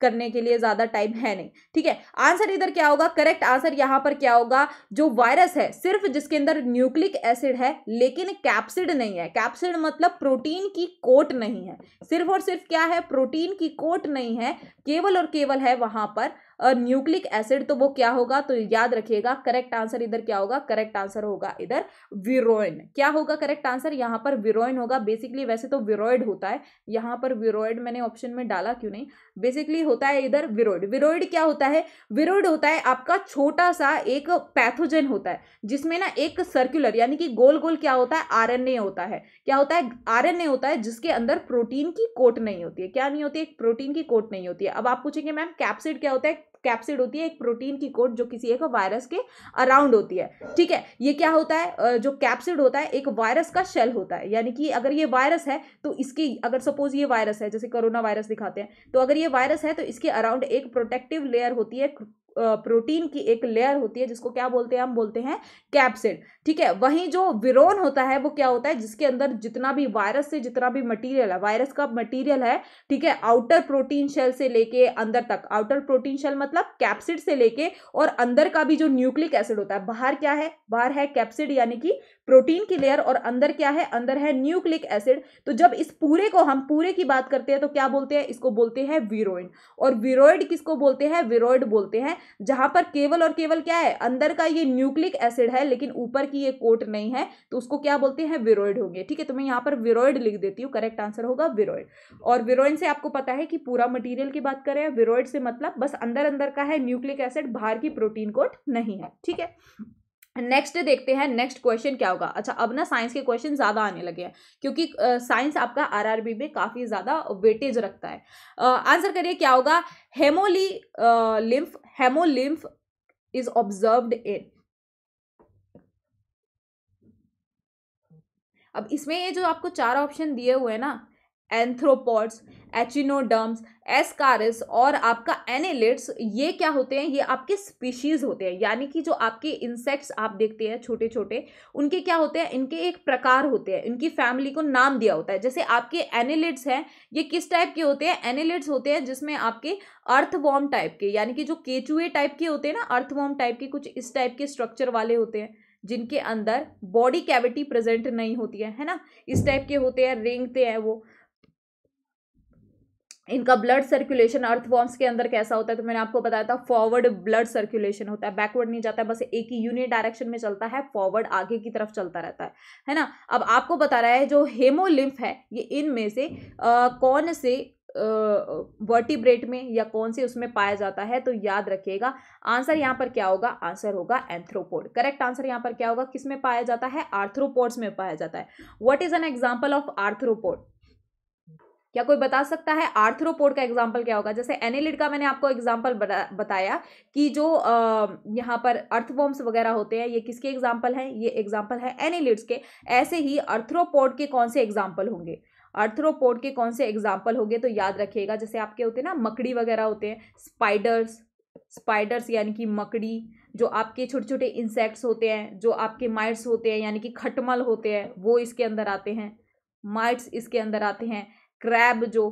करने के लिए ज़्यादा टाइम है नहीं ठीक है आंसर इधर क्या होगा करेक्ट आंसर यहाँ पर क्या होगा जो वायरस है सिर्फ जिसके अंदर न्यूक्लिक एसिड है लेकिन कैप्सिड नहीं है कैप्सिड मतलब प्रोटीन की कोट नहीं है सिर्फ और सिर्फ क्या है प्रोटीन की कोट नहीं है केवल और केवल है वहां पर न्यूक्लिक एसिड तो वो क्या होगा तो याद रखिएगा करेक्ट आंसर इधर क्या होगा करेक्ट आंसर होगा इधर विरोइन क्या होगा करेक्ट आंसर यहाँ पर विरोइन होगा बेसिकली वैसे तो विरोइड होता है यहाँ पर विरोइड मैंने ऑप्शन में डाला क्यों नहीं बेसिकली होता है इधर विरोइड विरोइड क्या होता है विरोइड होता है आपका छोटा सा एक पैथोजन होता है जिसमें ना एक सर्कुलर यानी कि गोल गोल क्या होता है आर होता है क्या होता है आर होता है जिसके अंदर प्रोटीन की कोट नहीं होती है क्या नहीं होती है प्रोटीन की कोट नहीं होती है अब आप पूछेंगे मैम कैप्सिड क्या होता है कैप्सिड होती है एक प्रोटीन की कोट जो किसी एक वायरस के अराउंड होती है ठीक है ये क्या होता है जो कैप्सिड होता है एक वायरस का शेल होता है यानी कि अगर ये वायरस है तो इसकी अगर सपोज ये वायरस है जैसे कोरोना वायरस दिखाते हैं तो अगर ये वायरस है तो इसके अराउंड एक प्रोटेक्टिव लेयर होती है प्रोटीन की एक लेयर होती है जिसको क्या बोलते हैं हम बोलते हैं कैप्सिड ठीक है वहीं जो विरोन होता है वो क्या होता है जिसके अंदर जितना भी वायरस से जितना भी मटीरियल है वायरस का मटीरियल है ठीक है आउटर प्रोटीन शेल से लेके अंदर तक आउटर प्रोटीन शेल मतलब कैप्सिड से लेके और अंदर का भी जो न्यूक्लिक एसिड होता है बाहर क्या है बाहर है कैप्सिड यानी कि प्रोटीन की लेयर और अंदर क्या है अंदर है न्यूक्लिक एसिड तो जब इस पूरे को हम पूरे की बात करते हैं तो क्या बोलते हैं इसको बोलते हैं वीरोइड और वीरोइड किसको बोलते हैं वीरोइड बोलते हैं जहां पर केवल और केवल क्या है अंदर का ये न्यूक्लिक एसिड है लेकिन ऊपर की ये कोट नहीं है तो उसको क्या बोलते हैं वीरोइड होंगे ठीक है तो मैं यहाँ पर वीरोइड लिख देती हूँ करेक्ट आंसर होगा वीरोइड और वीरोइन से आपको पता है कि पूरा मटीरियल की बात करें वीरोइड से मतलब बस अंदर अंदर का है न्यूक्लिक एसिड बाहर की प्रोटीन कोट नहीं है ठीक है नेक्स्ट देखते हैं नेक्स्ट क्वेश्चन क्या होगा अच्छा अब ना साइंस के क्वेश्चन ज़्यादा आने लगे हैं क्योंकि साइंस uh, आपका आरआरबी में काफ़ी ज़्यादा वेटेज रखता है आंसर uh, करिए क्या होगा hemo lymph hemolymph is observed in अब इसमें ये जो आपको चार ऑप्शन दिए हुए हैं ना एंथ्रोपॉड्स एचिनोडम्स एस्कारिस और आपका एनेलिट्स ये क्या होते हैं ये आपके स्पीशीज़ होते हैं यानी कि जो आपके इंसेक्ट्स आप देखते हैं छोटे छोटे उनके क्या होते हैं इनके एक प्रकार होते हैं इनकी फैमिली को नाम दिया होता है जैसे आपके एनेलिट्स हैं ये किस टाइप के होते हैं एनेलिट्स होते हैं जिसमें आपके अर्थवॉर्म टाइप के यानी कि जो केचुए टाइप के होते हैं ना अर्थवॉर्म टाइप के कुछ इस टाइप के स्ट्रक्चर वाले होते हैं जिनके अंदर बॉडी कैविटी प्रेजेंट नहीं होती है है ना इस टाइप के होते हैं रेंगते हैं वो इनका ब्लड सर्कुलेशन अर्थवॉर्म्स के अंदर कैसा होता है तो मैंने आपको बताया था फॉरवर्ड ब्लड सर्कुलेशन होता है बैकवर्ड नहीं जाता है बस एक ही यूनिट डायरेक्शन में चलता है फॉरवर्ड आगे की तरफ चलता रहता है है ना अब आपको बता रहा है जो हेमोलिम्फ है ये इनमें से आ, कौन से वर्टिब्रेट में या कौन से उसमें पाया जाता है तो याद रखिएगा आंसर यहाँ पर क्या होगा आंसर होगा एंथ्रोपोड करेक्ट आंसर यहाँ पर क्या होगा किस में पाया जाता है आर्थ्रोपोड्स में पाया जाता है what is an example of arthropod क्या कोई बता सकता है आर्थरोपोड का एग्जाम्पल क्या होगा जैसे एनिलिड का मैंने आपको एग्जाम्पल बताया कि जो यहाँ पर अर्थवॉम्स वगैरह होते हैं ये किसके एग्जाम्पल हैं ये एग्जाम्पल है एनिलिड्स के ऐसे ही अर्थरोपोड के कौन से एग्जाम्पल होंगे अर्थरोपोड के कौन से एग्जाम्पल होंगे तो याद रखिएगा जैसे आपके होते हैं ना मकड़ी वगैरह होते हैं स्पाइडर्स स्पाइडर्स यानी कि मकड़ी जो आपके छोटे छोटे इंसेक्ट्स होते हैं जो आपके माइट्स होते हैं यानी कि खटमल होते हैं वो इसके अंदर आते हैं माइट्स इसके अंदर आते हैं क्रैब जो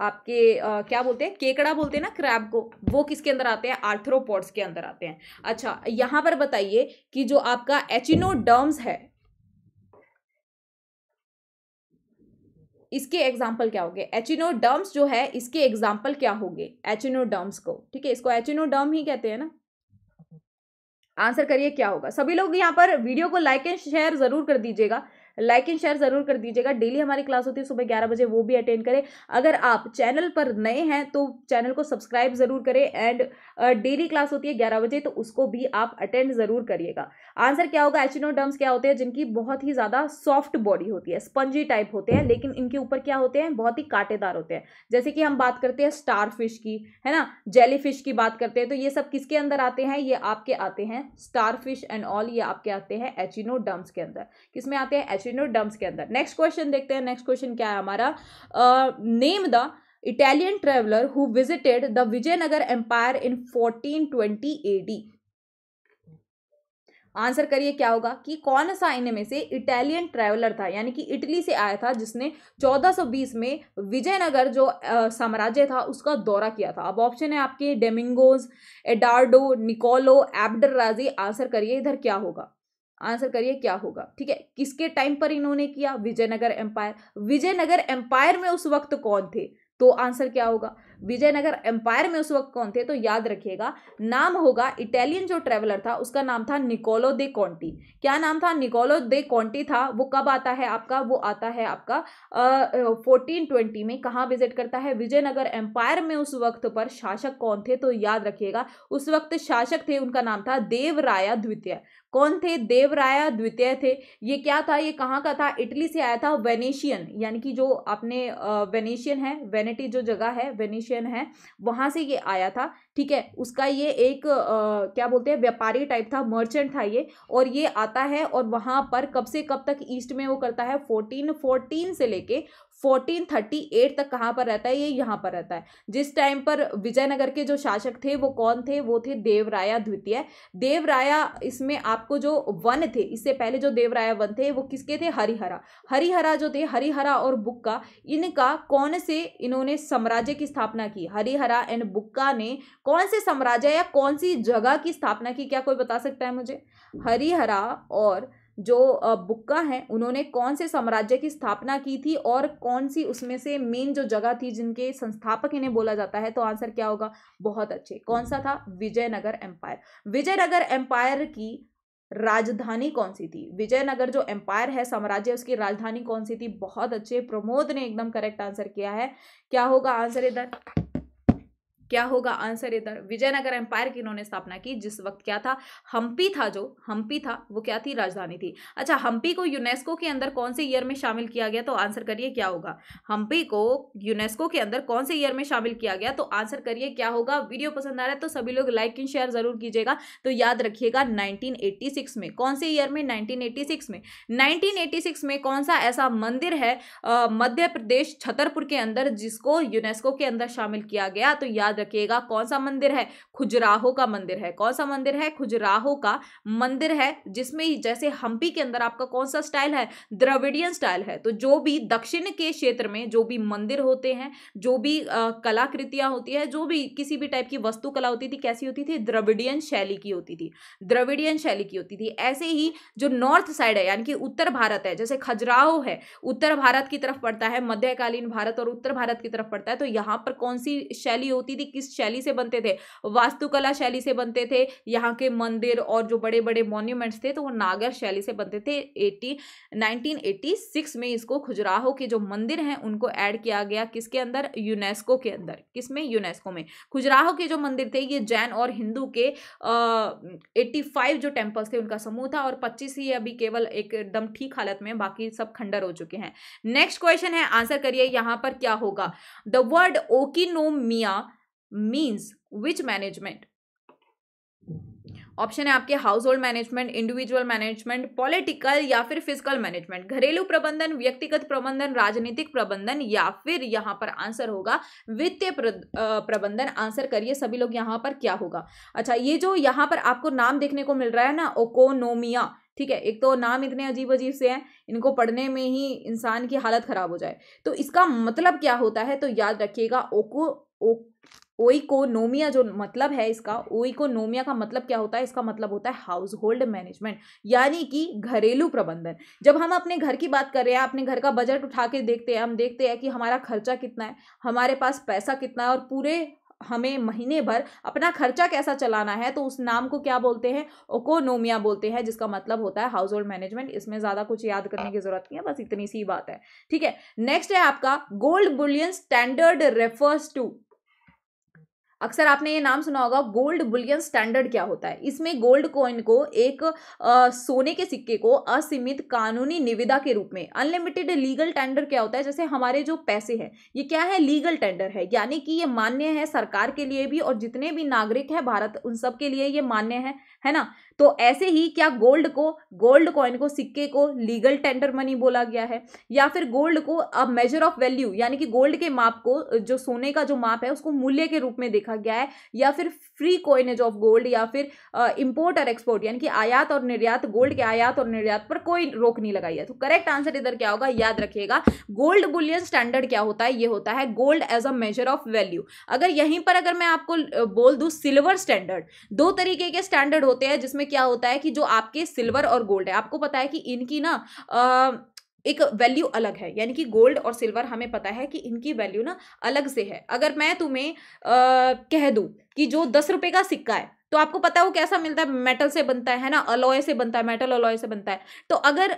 आपके आ, क्या बोलते हैं केकड़ा बोलते हैं ना क्रैब को वो किसके अंदर आते हैं आर्थ्रोपोड्स के अंदर आते हैं अच्छा यहां पर बताइए कि जो आपका एचिनोडर्म्स है इसके एग्जाम्पल क्या होंगे एचिनोडर्म्स जो है इसके एग्जाम्पल क्या होंगे एचिनोडर्म्स को ठीक है इसको एचिनोडर्म ही कहते हैं ना आंसर करिए क्या होगा सभी लोग यहाँ पर वीडियो को लाइक एंड शेयर जरूर कर दीजिएगा लाइक एंड शेयर ज़रूर कर दीजिएगा डेली हमारी क्लास होती है सुबह ग्यारह बजे वो भी अटेंड करें अगर आप चैनल पर नए हैं तो चैनल को सब्सक्राइब ज़रूर करें एंड डेली क्लास होती है ग्यारह बजे तो उसको भी आप अटेंड ज़रूर करिएगा आंसर क्या होगा एचिनोडर्म्स क्या होते हैं जिनकी बहुत ही ज़्यादा सॉफ्ट बॉडी होती है स्पंजी टाइप होते हैं लेकिन इनके ऊपर क्या होते हैं बहुत ही कांटेदार होते हैं जैसे कि हम बात करते हैं स्टार फिश की है ना जेली फिश की बात करते हैं तो ये सब किसके अंदर आते हैं ये आपके आते हैं स्टार फिश एंड ऑल ये आपके आते हैं एचिनोडर्म्स के अंदर किसमें आते हैं एचिनोडर्म्स के अंदर नेक्स्ट क्वेश्चन देखते हैं नेक्स्ट क्वेश्चन क्या है हमारा name the Italian traveler who visited the Vijayanagar Empire in 1420 AD. Answer करिए क्या होगा कि कौन सा इनमें से इटालियन ट्रैवलर था यानी कि इटली से आया था जिसने 1420 में विजयनगर जो साम्राज्य था उसका दौरा किया था अब ऑप्शन है आपके डेमिंगोज एडार्डो निकोलो एब्डर राजी आंसर करिए इधर क्या होगा आंसर करिए क्या होगा ठीक है किसके टाइम पर इन्होंने किया विजयनगर एम्पायर विजयनगर एम्पायर में उस वक्त कौन थे तो आंसर क्या होगा विजयनगर एम्पायर में उस वक्त कौन थे तो याद रखिएगा नाम होगा इटालियन जो ट्रेवलर था उसका नाम था निकोलो दे कॉन्टी क्या नाम था निकोलो दे कॉन्टी था वो कब आता है आपका वो आता है आपका फोर्टीन ट्वेंटी में कहाँ विजिट करता है विजयनगर एम्पायर में उस वक्त पर शासक कौन थे तो याद रखिएगा उस वक्त शासक थे उनका नाम था देवराया द्वितीय कौन थे देवराया द्वितीय थे ये क्या था ये कहाँ का था इटली से आया था वेनेशियन यानी कि जो आपने वेनेशियन है वेनेटी जो जगह है वेनेशियन एशियन है वहाँ से ये आया था ठीक है उसका ये एक आ, क्या बोलते हैं व्यापारी टाइप था मर्चेंट था ये और ये आता है और वहाँ पर कब से कब तक ईस्ट में वो करता है फोर्टीन फोर्टीन से लेके फोर्टीन थर्टी एट तक कहाँ पर रहता है ये यहाँ पर रहता है जिस टाइम पर विजयनगर के जो शासक थे वो कौन थे वो थे देवराया द्वितीय देवराया इसमें आपको जो वन थे इससे पहले जो देवराया वन थे वो किसके थे हरिहरा हरिहरा जो थे हरिहरा और बुक्का इनका कौन से इन्होंने साम्राज्य की स्थापना की हरिहरा एंड बुक्का ने कौन से साम्राज्य या कौन सी जगह की स्थापना की क्या कोई बता सकता है मुझे हरिहरा और जो बुक्का हैं उन्होंने कौन से साम्राज्य की स्थापना की थी और कौन सी उसमें से मेन जो जगह थी जिनके संस्थापक इन्हें बोला जाता है तो आंसर क्या होगा बहुत अच्छे कौन सा था विजयनगर एम्पायर विजयनगर एम्पायर की राजधानी कौन सी थी विजयनगर जो एम्पायर है साम्राज्य उसकी राजधानी कौन सी थी बहुत अच्छे प्रमोद ने एकदम करेक्ट आंसर किया है क्या होगा आंसर इधर क्या होगा आंसर इधर विजयनगर एम्पायर की इन्होंने स्थापना की जिस वक्त क्या था हम्पी था जो हम्पी था वो क्या थी राजधानी थी अच्छा हम्पी को यूनेस्को के अंदर कौन से ईयर में शामिल किया गया तो आंसर करिए क्या होगा हम्पी को यूनेस्को के अंदर कौन से ईयर में शामिल किया गया तो आंसर करिए क्या होगा वीडियो पसंद आ रहा है तो सभी लोग लाइक एंड शेयर जरूर कीजिएगा तो याद रखिएगा 1986 में कौन से ईयर में 1986 में 1986 में कौन सा ऐसा मंदिर है मध्य प्रदेश छतरपुर के अंदर जिसको यूनेस्को के अंदर शामिल किया गया तो याद रखिएगा कौन सा मंदिर है खुजराहो का मंदिर है कौन सा मंदिर है खुजराहो का मंदिर है जिसमें जैसे हम्पी के अंदर आपका कौन सा स्टाइल है द्रविडियन स्टाइल है तो जो भी दक्षिण के क्षेत्र में जो भी मंदिर होते हैं जो भी कलाकृतियां होती है जो भी किसी भी टाइप की वस्तु कला होती थी कैसी होती थी द्रविडियन शैली की होती थी द्रविडियन शैली की होती थी ऐसे ही जो नॉर्थ साइड है यानी कि उत्तर भारत है जैसे खजुराहो है उत्तर भारत की तरफ पड़ता है मध्यकालीन भारत और उत्तर भारत की तरफ पड़ता है तो यहां पर कौन सी शैली होती थी किस शैली से बनते थे वास्तुकला शैली से बनते थे यहाँ के मंदिर और जो बड़े बड़े मॉन्यूमेंट्स थे तो वो नागर शैली से बनते थे एटी नाइनटीन में इसको खुजराहो के जो मंदिर हैं उनको ऐड किया गया किसके अंदर यूनेस्को के अंदर किस में यूनेस्को में खुजराहो के जो मंदिर थे ये जैन और हिंदू के एट्टी फाइव जो टेम्पल्स थे उनका समूह था और पच्चीस ही अभी केवल एकदम ठीक हालत में बाकी सब खंडर हो चुके हैं नेक्स्ट क्वेश्चन है आंसर करिए यहां पर क्या होगा द वर्ड ओकिनोमिया मीन्स विच मैनेजमेंट ऑप्शन है आपके household management individual management political या फिर फिजिकल मैनेजमेंट घरेलू प्रबंधन व्यक्तिगत प्रबंधन राजनीतिक प्रबंधन या फिर यहाँ पर आंसर होगा वित्तीय प्रबंधन आंसर करिए सभी लोग यहाँ पर क्या होगा अच्छा ये जो यहाँ पर आपको नाम देखने को मिल रहा है ना ओकोनोमिया ठीक है एक तो नाम इतने अजीब अजीब से हैं इनको पढ़ने में ही इंसान की हालत खराब हो जाए तो इसका मतलब क्या होता है तो याद रखिएगा ओको ओ ओइकोनोमिया जो मतलब है इसका ओइकोनोमिया का मतलब क्या होता है इसका मतलब होता है हाउस होल्ड मैनेजमेंट यानी कि घरेलू प्रबंधन जब हम अपने घर की बात कर रहे हैं अपने घर का बजट उठा के देखते हैं हम देखते हैं कि हमारा खर्चा कितना है हमारे पास पैसा कितना है और पूरे हमें महीने भर अपना खर्चा कैसा चलाना है तो उस नाम को क्या बोलते हैं ओकोनोमिया बोलते हैं जिसका मतलब होता है हाउस होल्ड मैनेजमेंट इसमें ज़्यादा कुछ याद करने की जरूरत नहीं है बस इतनी सी बात है ठीक है नेक्स्ट है आपका gold bullion standard refers to अक्सर आपने ये नाम सुना होगा गोल्ड बुलियन स्टैंडर्ड क्या होता है इसमें गोल्ड कॉइन को एक आ, सोने के सिक्के को असीमित कानूनी निविदा के रूप में अनलिमिटेड लीगल टेंडर क्या होता है जैसे हमारे जो पैसे हैं ये क्या है लीगल टेंडर है यानी कि ये मान्य है सरकार के लिए भी और जितने भी नागरिक हैं भारत उन सब के लिए ये मान्य है है ना तो ऐसे ही क्या गोल्ड को गोल्ड कॉइन को सिक्के को लीगल टेंडर मनी बोला गया है या फिर गोल्ड को अब मेजर ऑफ वैल्यू यानी कि गोल्ड के माप को जो सोने का जो माप है उसको मूल्य के रूप में देखा गया है या फिर फ्री कॉइनेज ऑफ गोल्ड या फिर इम्पोर्ट और एक्सपोर्ट यानी कि आयात और निर्यात गोल्ड के आयात और निर्यात पर कोई रोक नहीं लगाई है तो करेक्ट आंसर इधर क्या होगा याद रखिएगा गोल्ड बुलियन स्टैंडर्ड क्या होता है ये होता है gold as a measure of value अगर यहीं पर अगर मैं आपको बोल दूँ सिल्वर स्टैंडर्ड दो तरीके के स्टैंडर्ड होते हैं जिसमें क्या होता है कि जो आपके सिल्वर और गोल्ड है आपको पता है कि इनकी ना आ, एक वैल्यू अलग है यानी कि गोल्ड और सिल्वर हमें पता है कि इनकी वैल्यू ना अलग से है अगर मैं तुम्हें आ, कह दूँ कि जो दस रुपये का सिक्का है तो आपको पता है वो कैसा मिलता है मेटल से बनता है ना अलॉय से बनता है मेटल अलॉय से बनता है तो अगर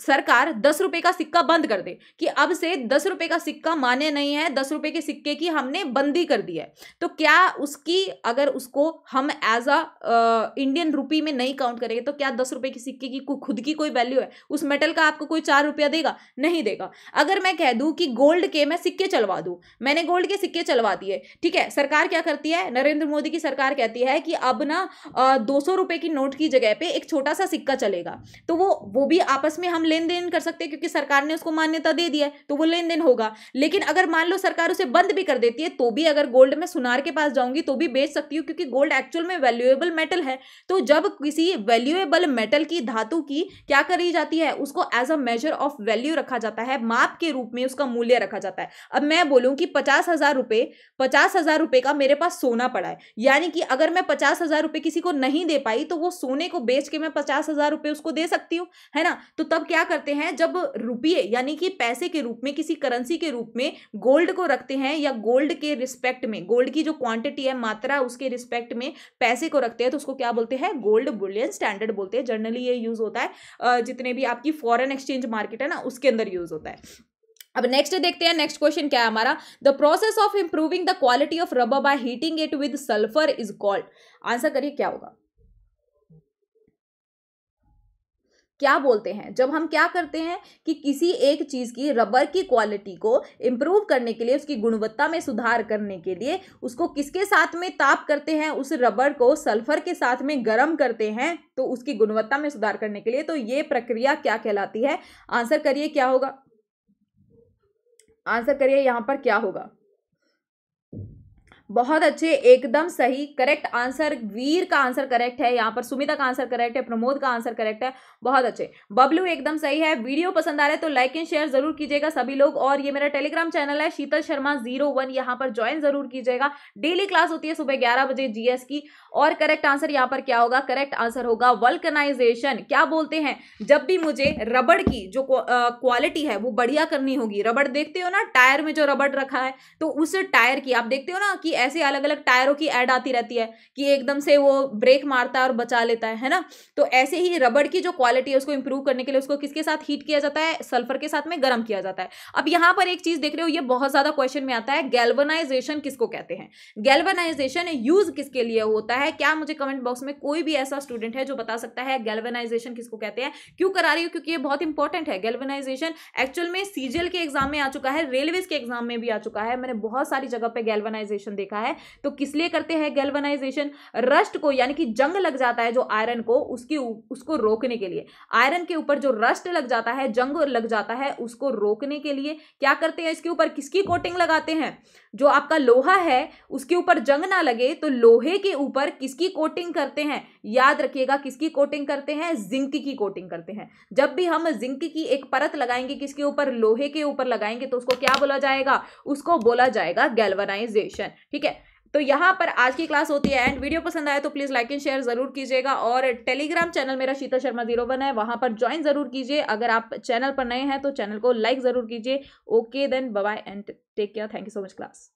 सरकार दस रुपए का सिक्का बंद कर दे कि अब से दस रुपए का सिक्का मान्य नहीं है दस रुपए के सिक्के की हमने बंदी कर दी है तो क्या उसकी अगर उसको हम एज अ इंडियन रुपी में नहीं काउंट करेंगे तो क्या दस रुपए के सिक्के की खुद की कोई वैल्यू है उस मेटल का आपको कोई चार रुपया देगा नहीं देगा अगर मैं कह दूं कि गोल्ड के मैं सिक्के चलवा दूँ मैंने गोल्ड के सिक्के चलवा दिए ठीक है सरकार क्या करती है नरेंद्र मोदी की सरकार कहती है कि अब ना दो सौ की नोट की जगह पर एक छोटा सा सिक्का चलेगा तो वो वो भी आपस उसमें हम लेन देन कर सकते हैं क्योंकि सरकार ने उसको मान्यता दे दिया है तो वो लेन देन होगा लेकिन अगर मान लो सरकार उसे बंद भी कर देती है तो भी अगर गोल्ड में सुनार के पास जाऊंगी तो भी बेच सकती हूँ क्योंकि गोल्ड एक्चुअल में वैल्यूएबल मेटल है तो जब किसी वैल्यूएबल मेटल की धातु की क्या करी जाती है उसको as a measure of value रखा जाता है माप के रूप में उसका मूल्य रखा जाता है अब मैं बोलूँ कि पचास हजार रुपये पचास हजार रुपये का मेरे पास सोना पड़ा है यानी कि अगर मैं पचास हजार रुपये किसी को नहीं दे पाई तो वो सोने को बेच के मैं पचास हजार रुपये उसको दे सकती हूँ है ना तो तब क्या करते हैं जब रुपये यानी कि पैसे के रूप में किसी करेंसी के रूप में गोल्ड को रखते हैं या गोल्ड के रिस्पेक्ट में गोल्ड की जो क्वांटिटी है मात्रा उसके रिस्पेक्ट में पैसे को रखते हैं तो उसको क्या बोलते हैं गोल्ड बुलियन स्टैंडर्ड बोलते हैं जनरली ये यूज होता है जितने भी आपकी फॉरन एक्सचेंज मार्केट है ना उसके अंदर यूज होता है अब नेक्स्ट देखते हैं नेक्स्ट क्वेश्चन क्या है हमारा the process of improving the quality of rubber by heating it with sulphur is called answer करिए क्या होगा क्या बोलते हैं जब हम क्या करते हैं कि किसी एक चीज़ की रबर की क्वालिटी को इम्प्रूव करने के लिए उसकी गुणवत्ता में सुधार करने के लिए उसको किसके साथ में ताप करते हैं उस रबर को सल्फर के साथ में गर्म करते हैं तो उसकी गुणवत्ता में सुधार करने के लिए तो ये प्रक्रिया क्या कहलाती है आंसर करिए क्या होगा आंसर करिए यहाँ पर क्या होगा बहुत अच्छे एकदम सही करेक्ट आंसर वीर का आंसर करेक्ट है यहाँ पर सुमिता का आंसर करेक्ट है प्रमोद का आंसर करेक्ट है बहुत अच्छे बबलू एकदम सही है वीडियो पसंद आ रहा है तो लाइक एंड शेयर जरूर कीजिएगा सभी लोग और ये मेरा टेलीग्राम चैनल है शीतल शर्मा जीरो वन यहाँ पर ज्वाइन जरूर कीजिएगा डेली क्लास होती है सुबह ग्यारह बजे जीएस की और करेक्ट आंसर यहाँ पर क्या होगा करेक्ट आंसर होगा वल्कनाइजेशन क्या बोलते हैं जब भी मुझे रबड़ की जो क्वालिटी है वो बढ़िया करनी होगी रबड़ देखते हो ना टायर में जो रबड़ रखा है तो उस टायर की आप देखते हो ना कि ऐसे अलग अलग टायरों की ऐड आती रहती है कि एकदम से वो ब्रेक मारता है और बचा लेता है है ना तो ऐसे ही रबड़ की जो क्वालिटी है उसको इंप्रूव करने के लिए उसको किसके साथ हीट किया जाता है सल्फर के साथ में गर्म किया जाता है अब यहाँ पर एक चीज देख रहे हो ये बहुत ज्यादा क्वेश्चन में आता है गैल्वनाइजेशन किसको कहते हैं गैल्वनाइजेशन यूज किसके लिए होता है क्या मुझे कमेंट बॉक्स में कोई भी ऐसा स्टूडेंट है जो बता सकता है गैल्वनाइजेशन किसको कहते हैं क्यों करा रही हो क्योंकि ये बहुत इंपॉर्टेंट है गैल्वनाइजेशन एक्चुअल में सीजीएल के एग्जाम में आ चुका है रेलवे के एग्जाम में भी आ चुका है मैंने बहुत सारी जगह पर गैल्वनाइजेशन देखा देखा है तो किस लिए करते हैं गैल्वनाइजेशन रस्ट को यानी कि जंग लग जाता है जो आयरन को उसकी उसको रोकने के लिए आयरन के ऊपर जो रस्ट लग जाता है जंग लग जाता है उसको रोकने के लिए क्या करते हैं इसके ऊपर किसकी कोटिंग लगाते हैं जो आपका लोहा है उसके ऊपर जंग ना लगे तो लोहे के ऊपर किसकी कोटिंग करते हैं याद रखिएगा किसकी कोटिंग करते हैं जिंक की कोटिंग करते हैं जब भी हम जिंक की एक परत लगाएंगे किसके ऊपर लोहे के ऊपर लगाएंगे तो उसको क्या बोला जाएगा उसको बोला जाएगा गैल्वनाइजेशन ठीक है तो यहाँ पर आज की क्लास होती है एंड वीडियो पसंद आए तो प्लीज़ लाइक एंड शेयर ज़रूर कीजिएगा और टेलीग्राम चैनल मेरा शीतल शर्मा जीरो वन है वहाँ पर ज्वाइन ज़रूर कीजिए अगर आप चैनल पर नए हैं तो चैनल को लाइक ज़रूर कीजिए okay then bye and take care thank you so much class